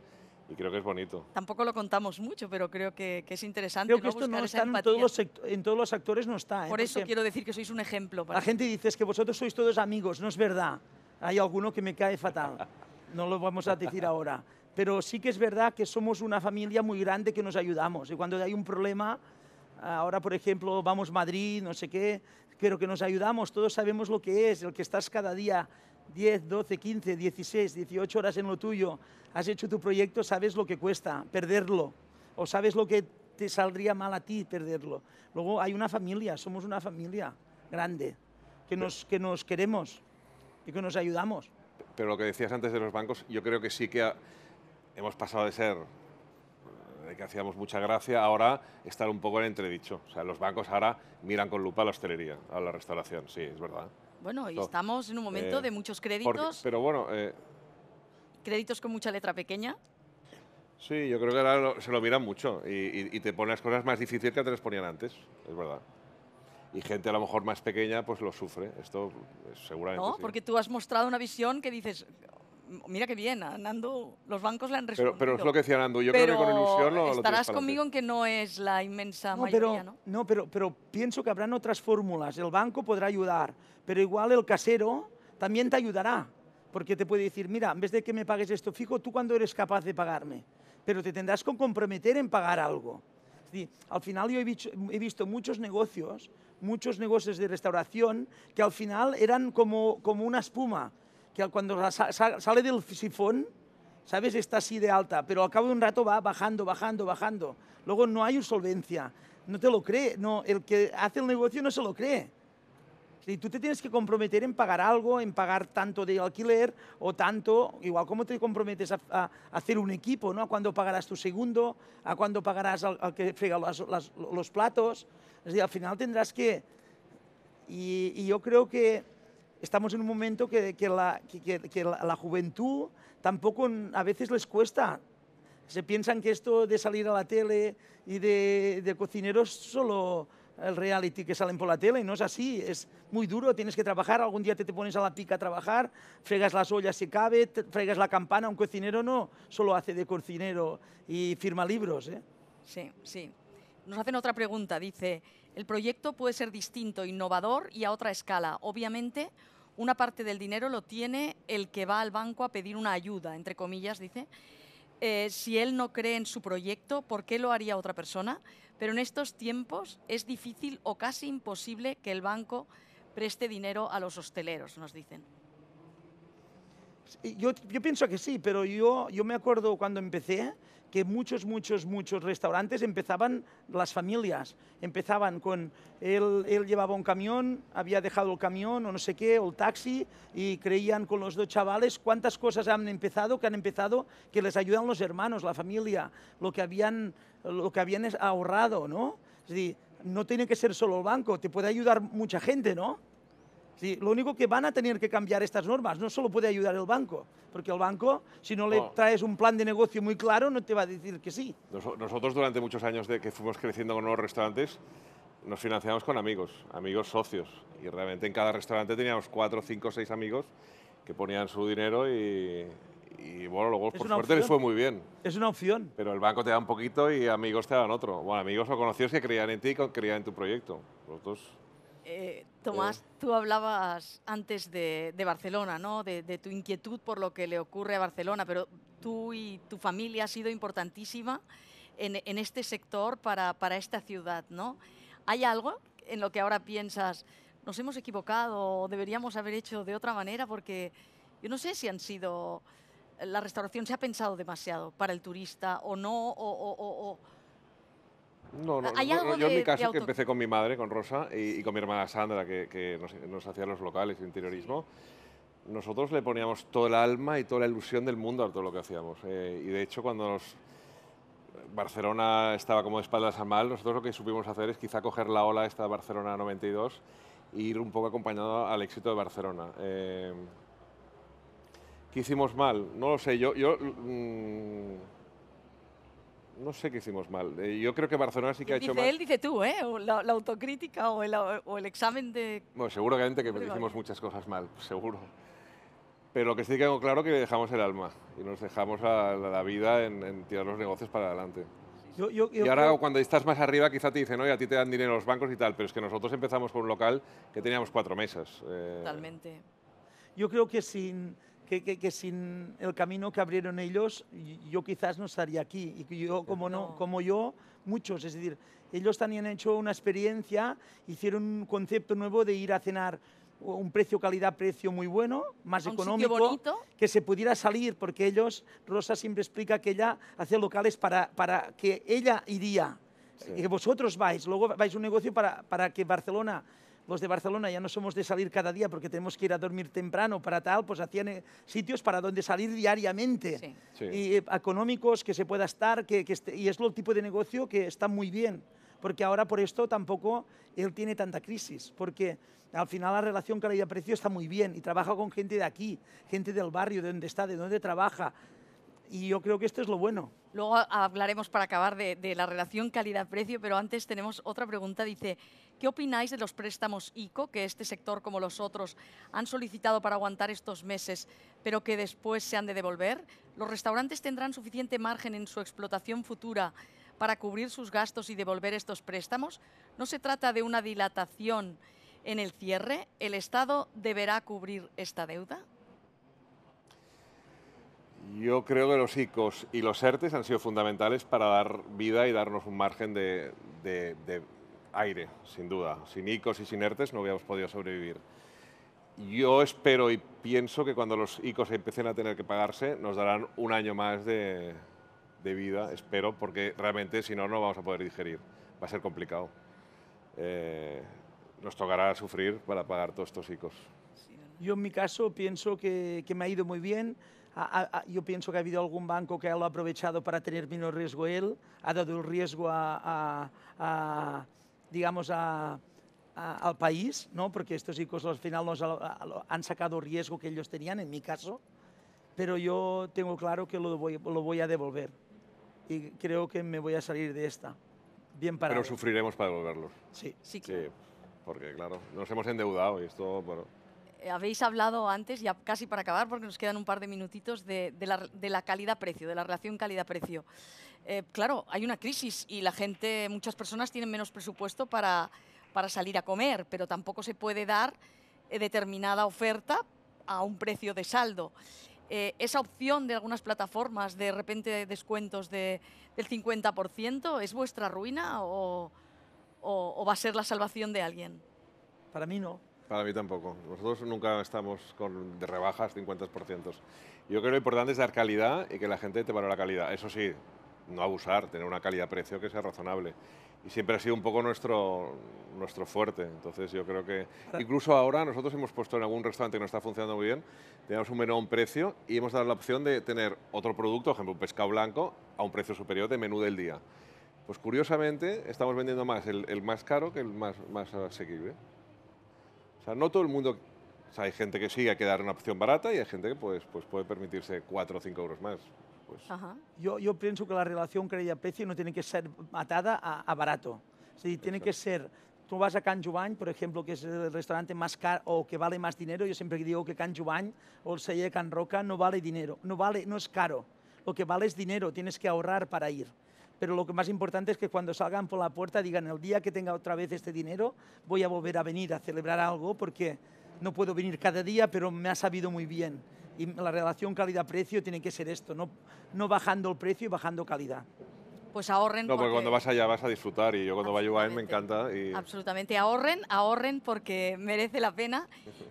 y creo que es bonito. Tampoco lo contamos mucho, pero creo que, es interesante. Creo que esto no está en todos, los en todos, los actores, no está. ¿eh? Por eso quiero decir que sois un ejemplo. la gente dice que vosotros sois todos amigos, no es verdad. Hay alguno que me cae fatal, no lo vamos a decir ahora. Pero sí que es verdad que somos una familia muy grande que nos ayudamos y cuando hay un problema, ahora por ejemplo vamos a Madrid, no sé qué, creo que nos ayudamos, todos sabemos lo que es, el que estás cada día 10, 12, 15, 16, 18 horas en lo tuyo, has hecho tu proyecto, sabes lo que cuesta perderlo o sabes lo que te saldría mal a ti perderlo. Luego hay una familia, somos una familia grande, que nos, que nos queremos y que nos ayudamos. Pero lo que decías antes de los bancos, yo creo que sí que hemos pasado de ser de que hacíamos mucha gracia, ahora estar un poco en entredicho. O sea, los bancos ahora miran con lupa a la hostelería, a la restauración, sí, es verdad. Bueno, y estamos en un momento eh, de muchos créditos. pero bueno... Eh, créditos con mucha letra pequeña. Sí, yo creo que ahora se lo miran mucho y, te ponen las cosas más difíciles que te las ponían antes, es verdad. Y gente a lo mejor más pequeña pues lo sufre, esto pues, seguramente. No, porque tú has mostrado una visión que dices, mira qué bien, a los bancos le han respondido. Pero, es lo que decía Nando, yo creo que con ilusión lo, estarás conmigo en que no es la inmensa no, mayoría, pero, ¿no? No, pero, pero pienso que habrán otras fórmulas. El banco podrá ayudar, pero igual el casero también te ayudará, porque te puede decir, mira, en vez de que me pagues esto fijo, ¿tú cuando eres capaz de pagarme? Pero te tendrás que comprometer en pagar algo. al final yo he visto, he visto muchos negocios, muchos negocios de restauración, que al final eran como, como una espuma que cuando sale del sifón, ¿sabes? Está así de alta, pero al cabo de un rato va bajando, bajando, bajando. Luego no hay solvencia, no te lo cree, no, el que hace el negocio no se lo cree. Y tú te tienes que comprometer en pagar algo, en pagar tanto de alquiler o tanto, igual como te comprometes a, hacer un equipo, ¿no? A cuándo pagarás tu segundo, a cuándo pagarás al, que frega los platos. Es decir, al final tendrás que... y yo creo que estamos en un momento que, que, la, que, juventud tampoco a veces les cuesta. Se piensan que esto de salir a la tele y de, de cocineros solo el reality que salen por la tele, y no es así, es muy duro, tienes que trabajar, algún día te, te pones a la pica a trabajar, fregas las ollas si cabe, fregas la campana, un cocinero no, solo hace de cocinero y firma libros. ¿eh? Sí, sí. Nos hacen otra pregunta, dice, el proyecto puede ser distinto, innovador y a otra escala. Obviamente, una parte del dinero lo tiene el que va al banco a pedir una ayuda, entre comillas, dice. Eh, si él no cree en su proyecto, ¿por qué lo haría otra persona? Pero en estos tiempos es difícil o casi imposible que el banco preste dinero a los hosteleros, nos dicen. Yo, pienso que sí, pero yo me acuerdo cuando empecé, que muchos, muchos, muchos restaurantes empezaban las familias, empezaban con él, llevaba un camión, había dejado el camión o no sé qué, o el taxi, y creían con los dos chavales cuántas cosas han empezado, que han empezado, que les ayudan los hermanos, la familia, lo que habían, lo que habían ahorrado, ¿no? Es decir, no tiene que ser solo el banco, te puede ayudar mucha gente, ¿no? Sí, lo único que van a tener que cambiar estas normas, no solo puede ayudar el banco, porque el banco, si no le oh. traes un plan de negocio muy claro, no te va a decir que sí. Nosotros durante muchos años de que fuimos creciendo con nuevos restaurantes, nos financiamos con amigos, amigos socios, y realmente en cada restaurante teníamos cuatro, cinco, seis amigos que ponían su dinero y, y bueno, luego por suerte les fue muy bien. Es una opción. Pero el banco te da un poquito y amigos te dan otro. Bueno, amigos o conocidos que creían en ti y creían en tu proyecto. Los Tomás, tú hablabas antes de, Barcelona, ¿no? De, tu inquietud por lo que le ocurre a Barcelona, pero tú y tu familia ha sido importantísima en, este sector para, para, esta ciudad, ¿no? ¿Hay algo en lo que ahora piensas, nos hemos equivocado o deberíamos haber hecho de otra manera? Porque yo no sé si han sido, la restauración se ha pensado demasiado para el turista o no, o, o, o no, no, yo en mi caso que empecé con mi madre, con Rosa, y, con mi hermana Sandra, que, nos, hacía los locales, interiorismo. Nosotros le poníamos todo el alma y toda la ilusión del mundo a todo lo que hacíamos. Eh, y de hecho, cuando nos, Barcelona estaba como de espaldas a mal, nosotros lo que supimos hacer es quizá coger la ola esta Barcelona 92 e ir un poco acompañado al éxito de Barcelona. Eh, ¿Qué hicimos mal? No lo sé, yo... Mm, no sé qué hicimos mal. Eh, yo creo que Barcelona sí que ha hecho dice, Él dice tú, ¿eh? la, autocrítica o el, examen de... Bueno, seguramente que hicimos muchas cosas mal, seguro. Pero lo que sí que tengo claro es que dejamos el alma y nos dejamos a la vida en, tirar los negocios para adelante. y ahora cuando estás más arriba quizá te dicen, oye, a ti te dan dinero los bancos y tal, pero es que nosotros empezamos por un local que teníamos cuatro mesas. Eh. Totalmente. Yo creo que sin que, sin el camino que abrieron ellos, yo quizás no estaría aquí. Y yo, como, no. como yo, muchos. Es decir, ellos también han hecho una experiencia, hicieron un concepto nuevo de ir a cenar un precio calidad-precio muy bueno, más económico, que se pudiera salir, porque ellos, Rosa siempre explica que ella hace locales para, para que ella iría, que vosotros vais, luego vais a un negocio para, para que Barcelona los de Barcelona ya no somos de salir cada día porque tenemos que ir a dormir temprano para tal, pues hacían eh, sitios para donde salir diariamente. Y eh, económicos, que se pueda estar, que, que y es el tipo de negocio que está muy bien. Porque ahora por esto tampoco él tiene tanta crisis, porque al final la relación calidad-precio está muy bien y trabaja con gente de aquí, gente del barrio, de donde está, de donde trabaja, y yo creo que esto es lo bueno. Luego hablaremos para acabar de, la relación calidad-precio, pero antes tenemos otra pregunta. Dice, ¿qué opináis de los préstamos ICO que este sector, como los otros, han solicitado para aguantar estos meses, pero que después se han de devolver? ¿Los restaurantes tendrán suficiente margen en su explotación futura para cubrir sus gastos y devolver estos préstamos? ¿No se trata de una dilatación en el cierre? ¿El Estado deberá cubrir esta deuda? Yo creo que los ICOs y los ERTES han sido fundamentales para dar vida y darnos un margen de, aire, sin duda. Sin ICOs y sin ERTES no hubiéramos podido sobrevivir. Yo espero y pienso que cuando los ICOs empiecen a tener que pagarse, nos darán un año más de, vida, espero, porque realmente si no, no vamos a poder digerir. Va a ser complicado. Eh, nos tocará sufrir para pagar todos estos ICOs. Yo en mi caso pienso que me ha ido muy bien yo ah, ah, ah, pienso que ha habido algún banco que lo ha aprovechado para tener menos riesgo él, ha dado el riesgo a, digamos, a, al país, ¿no? porque estos hijos al final nos han sacado riesgo que ellos tenían, en mi caso, pero yo tengo claro que lo voy, a devolver y creo que me voy a salir de esta. Bien parado. Pero sufriremos para devolverlos. Sí, sí, claro. Porque, claro, nos hemos endeudado y esto, eh, habéis hablado antes, ya casi para acabar, porque nos quedan un par de minutitos, de, de la, calidad-precio, de la relación calidad-precio. Eh, claro, hay una crisis y la gente, muchas personas tienen menos presupuesto para, para salir a comer, pero tampoco se puede dar eh, determinada oferta a un precio de saldo. esa opción de algunas plataformas de repente descuentos de, del 50%, ¿es vuestra ruina o, o va a ser la salvación de alguien? Para mí no, para mí tampoco. Nosotros nunca estamos con de rebajas 50%. Yo creo que lo importante es dar calidad y que la gente te valore la calidad. Eso sí, no abusar, tener una calidad-precio que sea razonable. Y siempre ha sido un poco nuestro, nuestro fuerte. Entonces yo creo que incluso ahora nosotros hemos puesto en algún restaurante que no está funcionando muy bien, tenemos un menú a un precio y hemos dado la opción de tener otro producto, por ejemplo un pescado blanco, a un precio superior de menú del día. Pues curiosamente estamos vendiendo más el, el más caro que el más, más asequible sea, no todo el mundo... O sea, hay gente que sigue a quedar una opción barata y hay gente que pues, pues puede permitirse 4 o 5 euros más. Pues. Yo, pienso que la relación calidad-precio no tiene que ser matada a, barato. tiene que ser tú vas a Can Jubany, por ejemplo, que es el restaurante más caro o que vale más dinero, yo siempre digo que Can Jubany o el celler Can Roca no vale dinero, no, vale, no es caro. Lo que vale es dinero, tienes que ahorrar para ir pero lo que más importante es que cuando salgan por la puerta digan, el día que tenga otra vez este dinero, voy a volver a venir a celebrar algo porque no puedo venir cada día, pero me ha sabido muy bien. Y la relación calidad-precio tiene que ser esto, no, no bajando el precio y bajando calidad pues ahorren. No, porque, cuando vas allá vas a disfrutar y yo cuando voy a él me encanta. Y... Absolutamente, ahorren, ahorren porque merece la pena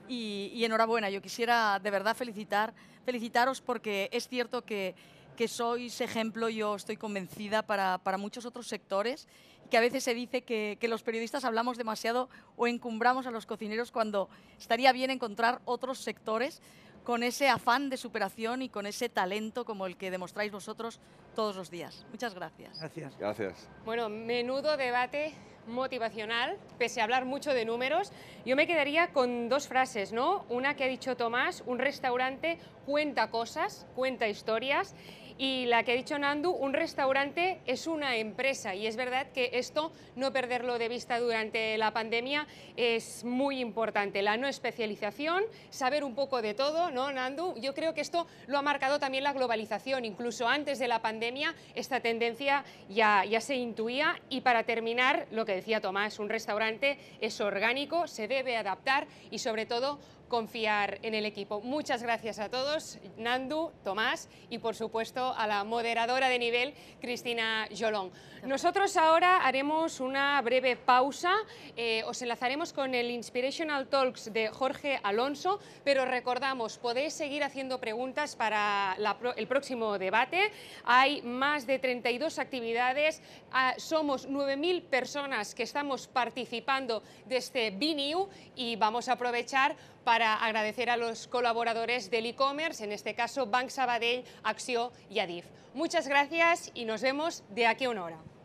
y, y enhorabuena. Yo quisiera de verdad felicitar, felicitaros porque es cierto que que sois ejemplo, yo estoy convencida, para, para muchos otros sectores, que a veces se dice que, que, los periodistas hablamos demasiado o encumbramos a los cocineros cuando estaría bien encontrar otros sectores con ese afán de superación y con ese talento como el que demostráis vosotros todos los días. Muchas gracias. Gracias. Gracias. Bueno, menudo debate motivacional, pese a hablar mucho de números, yo me quedaría con dos frases, ¿no? Una que ha dicho Tomás, un restaurante cuenta cosas, cuenta historias y la que ha dicho Nandu, un restaurante es una empresa y es verdad que esto, no perderlo de vista durante la pandemia, es muy importante. La no especialización, saber un poco de todo, ¿no, Nandu? Yo creo que esto lo ha marcado también la globalización, incluso antes de la pandemia esta tendencia ya, ya se intuía y para terminar, lo que decía Tomás, un restaurante es orgánico, se debe adaptar y sobre todo confiar en el equipo. Muchas gracias a todos, Nandu, Tomás y por supuesto a la moderadora de nivel, Cristina Jolón. Nosotros ahora haremos una breve pausa, eh, os enlazaremos con el Inspirational Talks de Jorge Alonso, pero recordamos, podéis seguir haciendo preguntas para el próximo debate. Hay más de 32 actividades, ah, somos 9.000 personas que estamos participando de este BNU e y vamos a aprovechar para agradecer a los colaboradores del e-commerce, en este caso Bank Sabadell, Axio y Adif. Muchas gracias y nos vemos de aquí a una hora.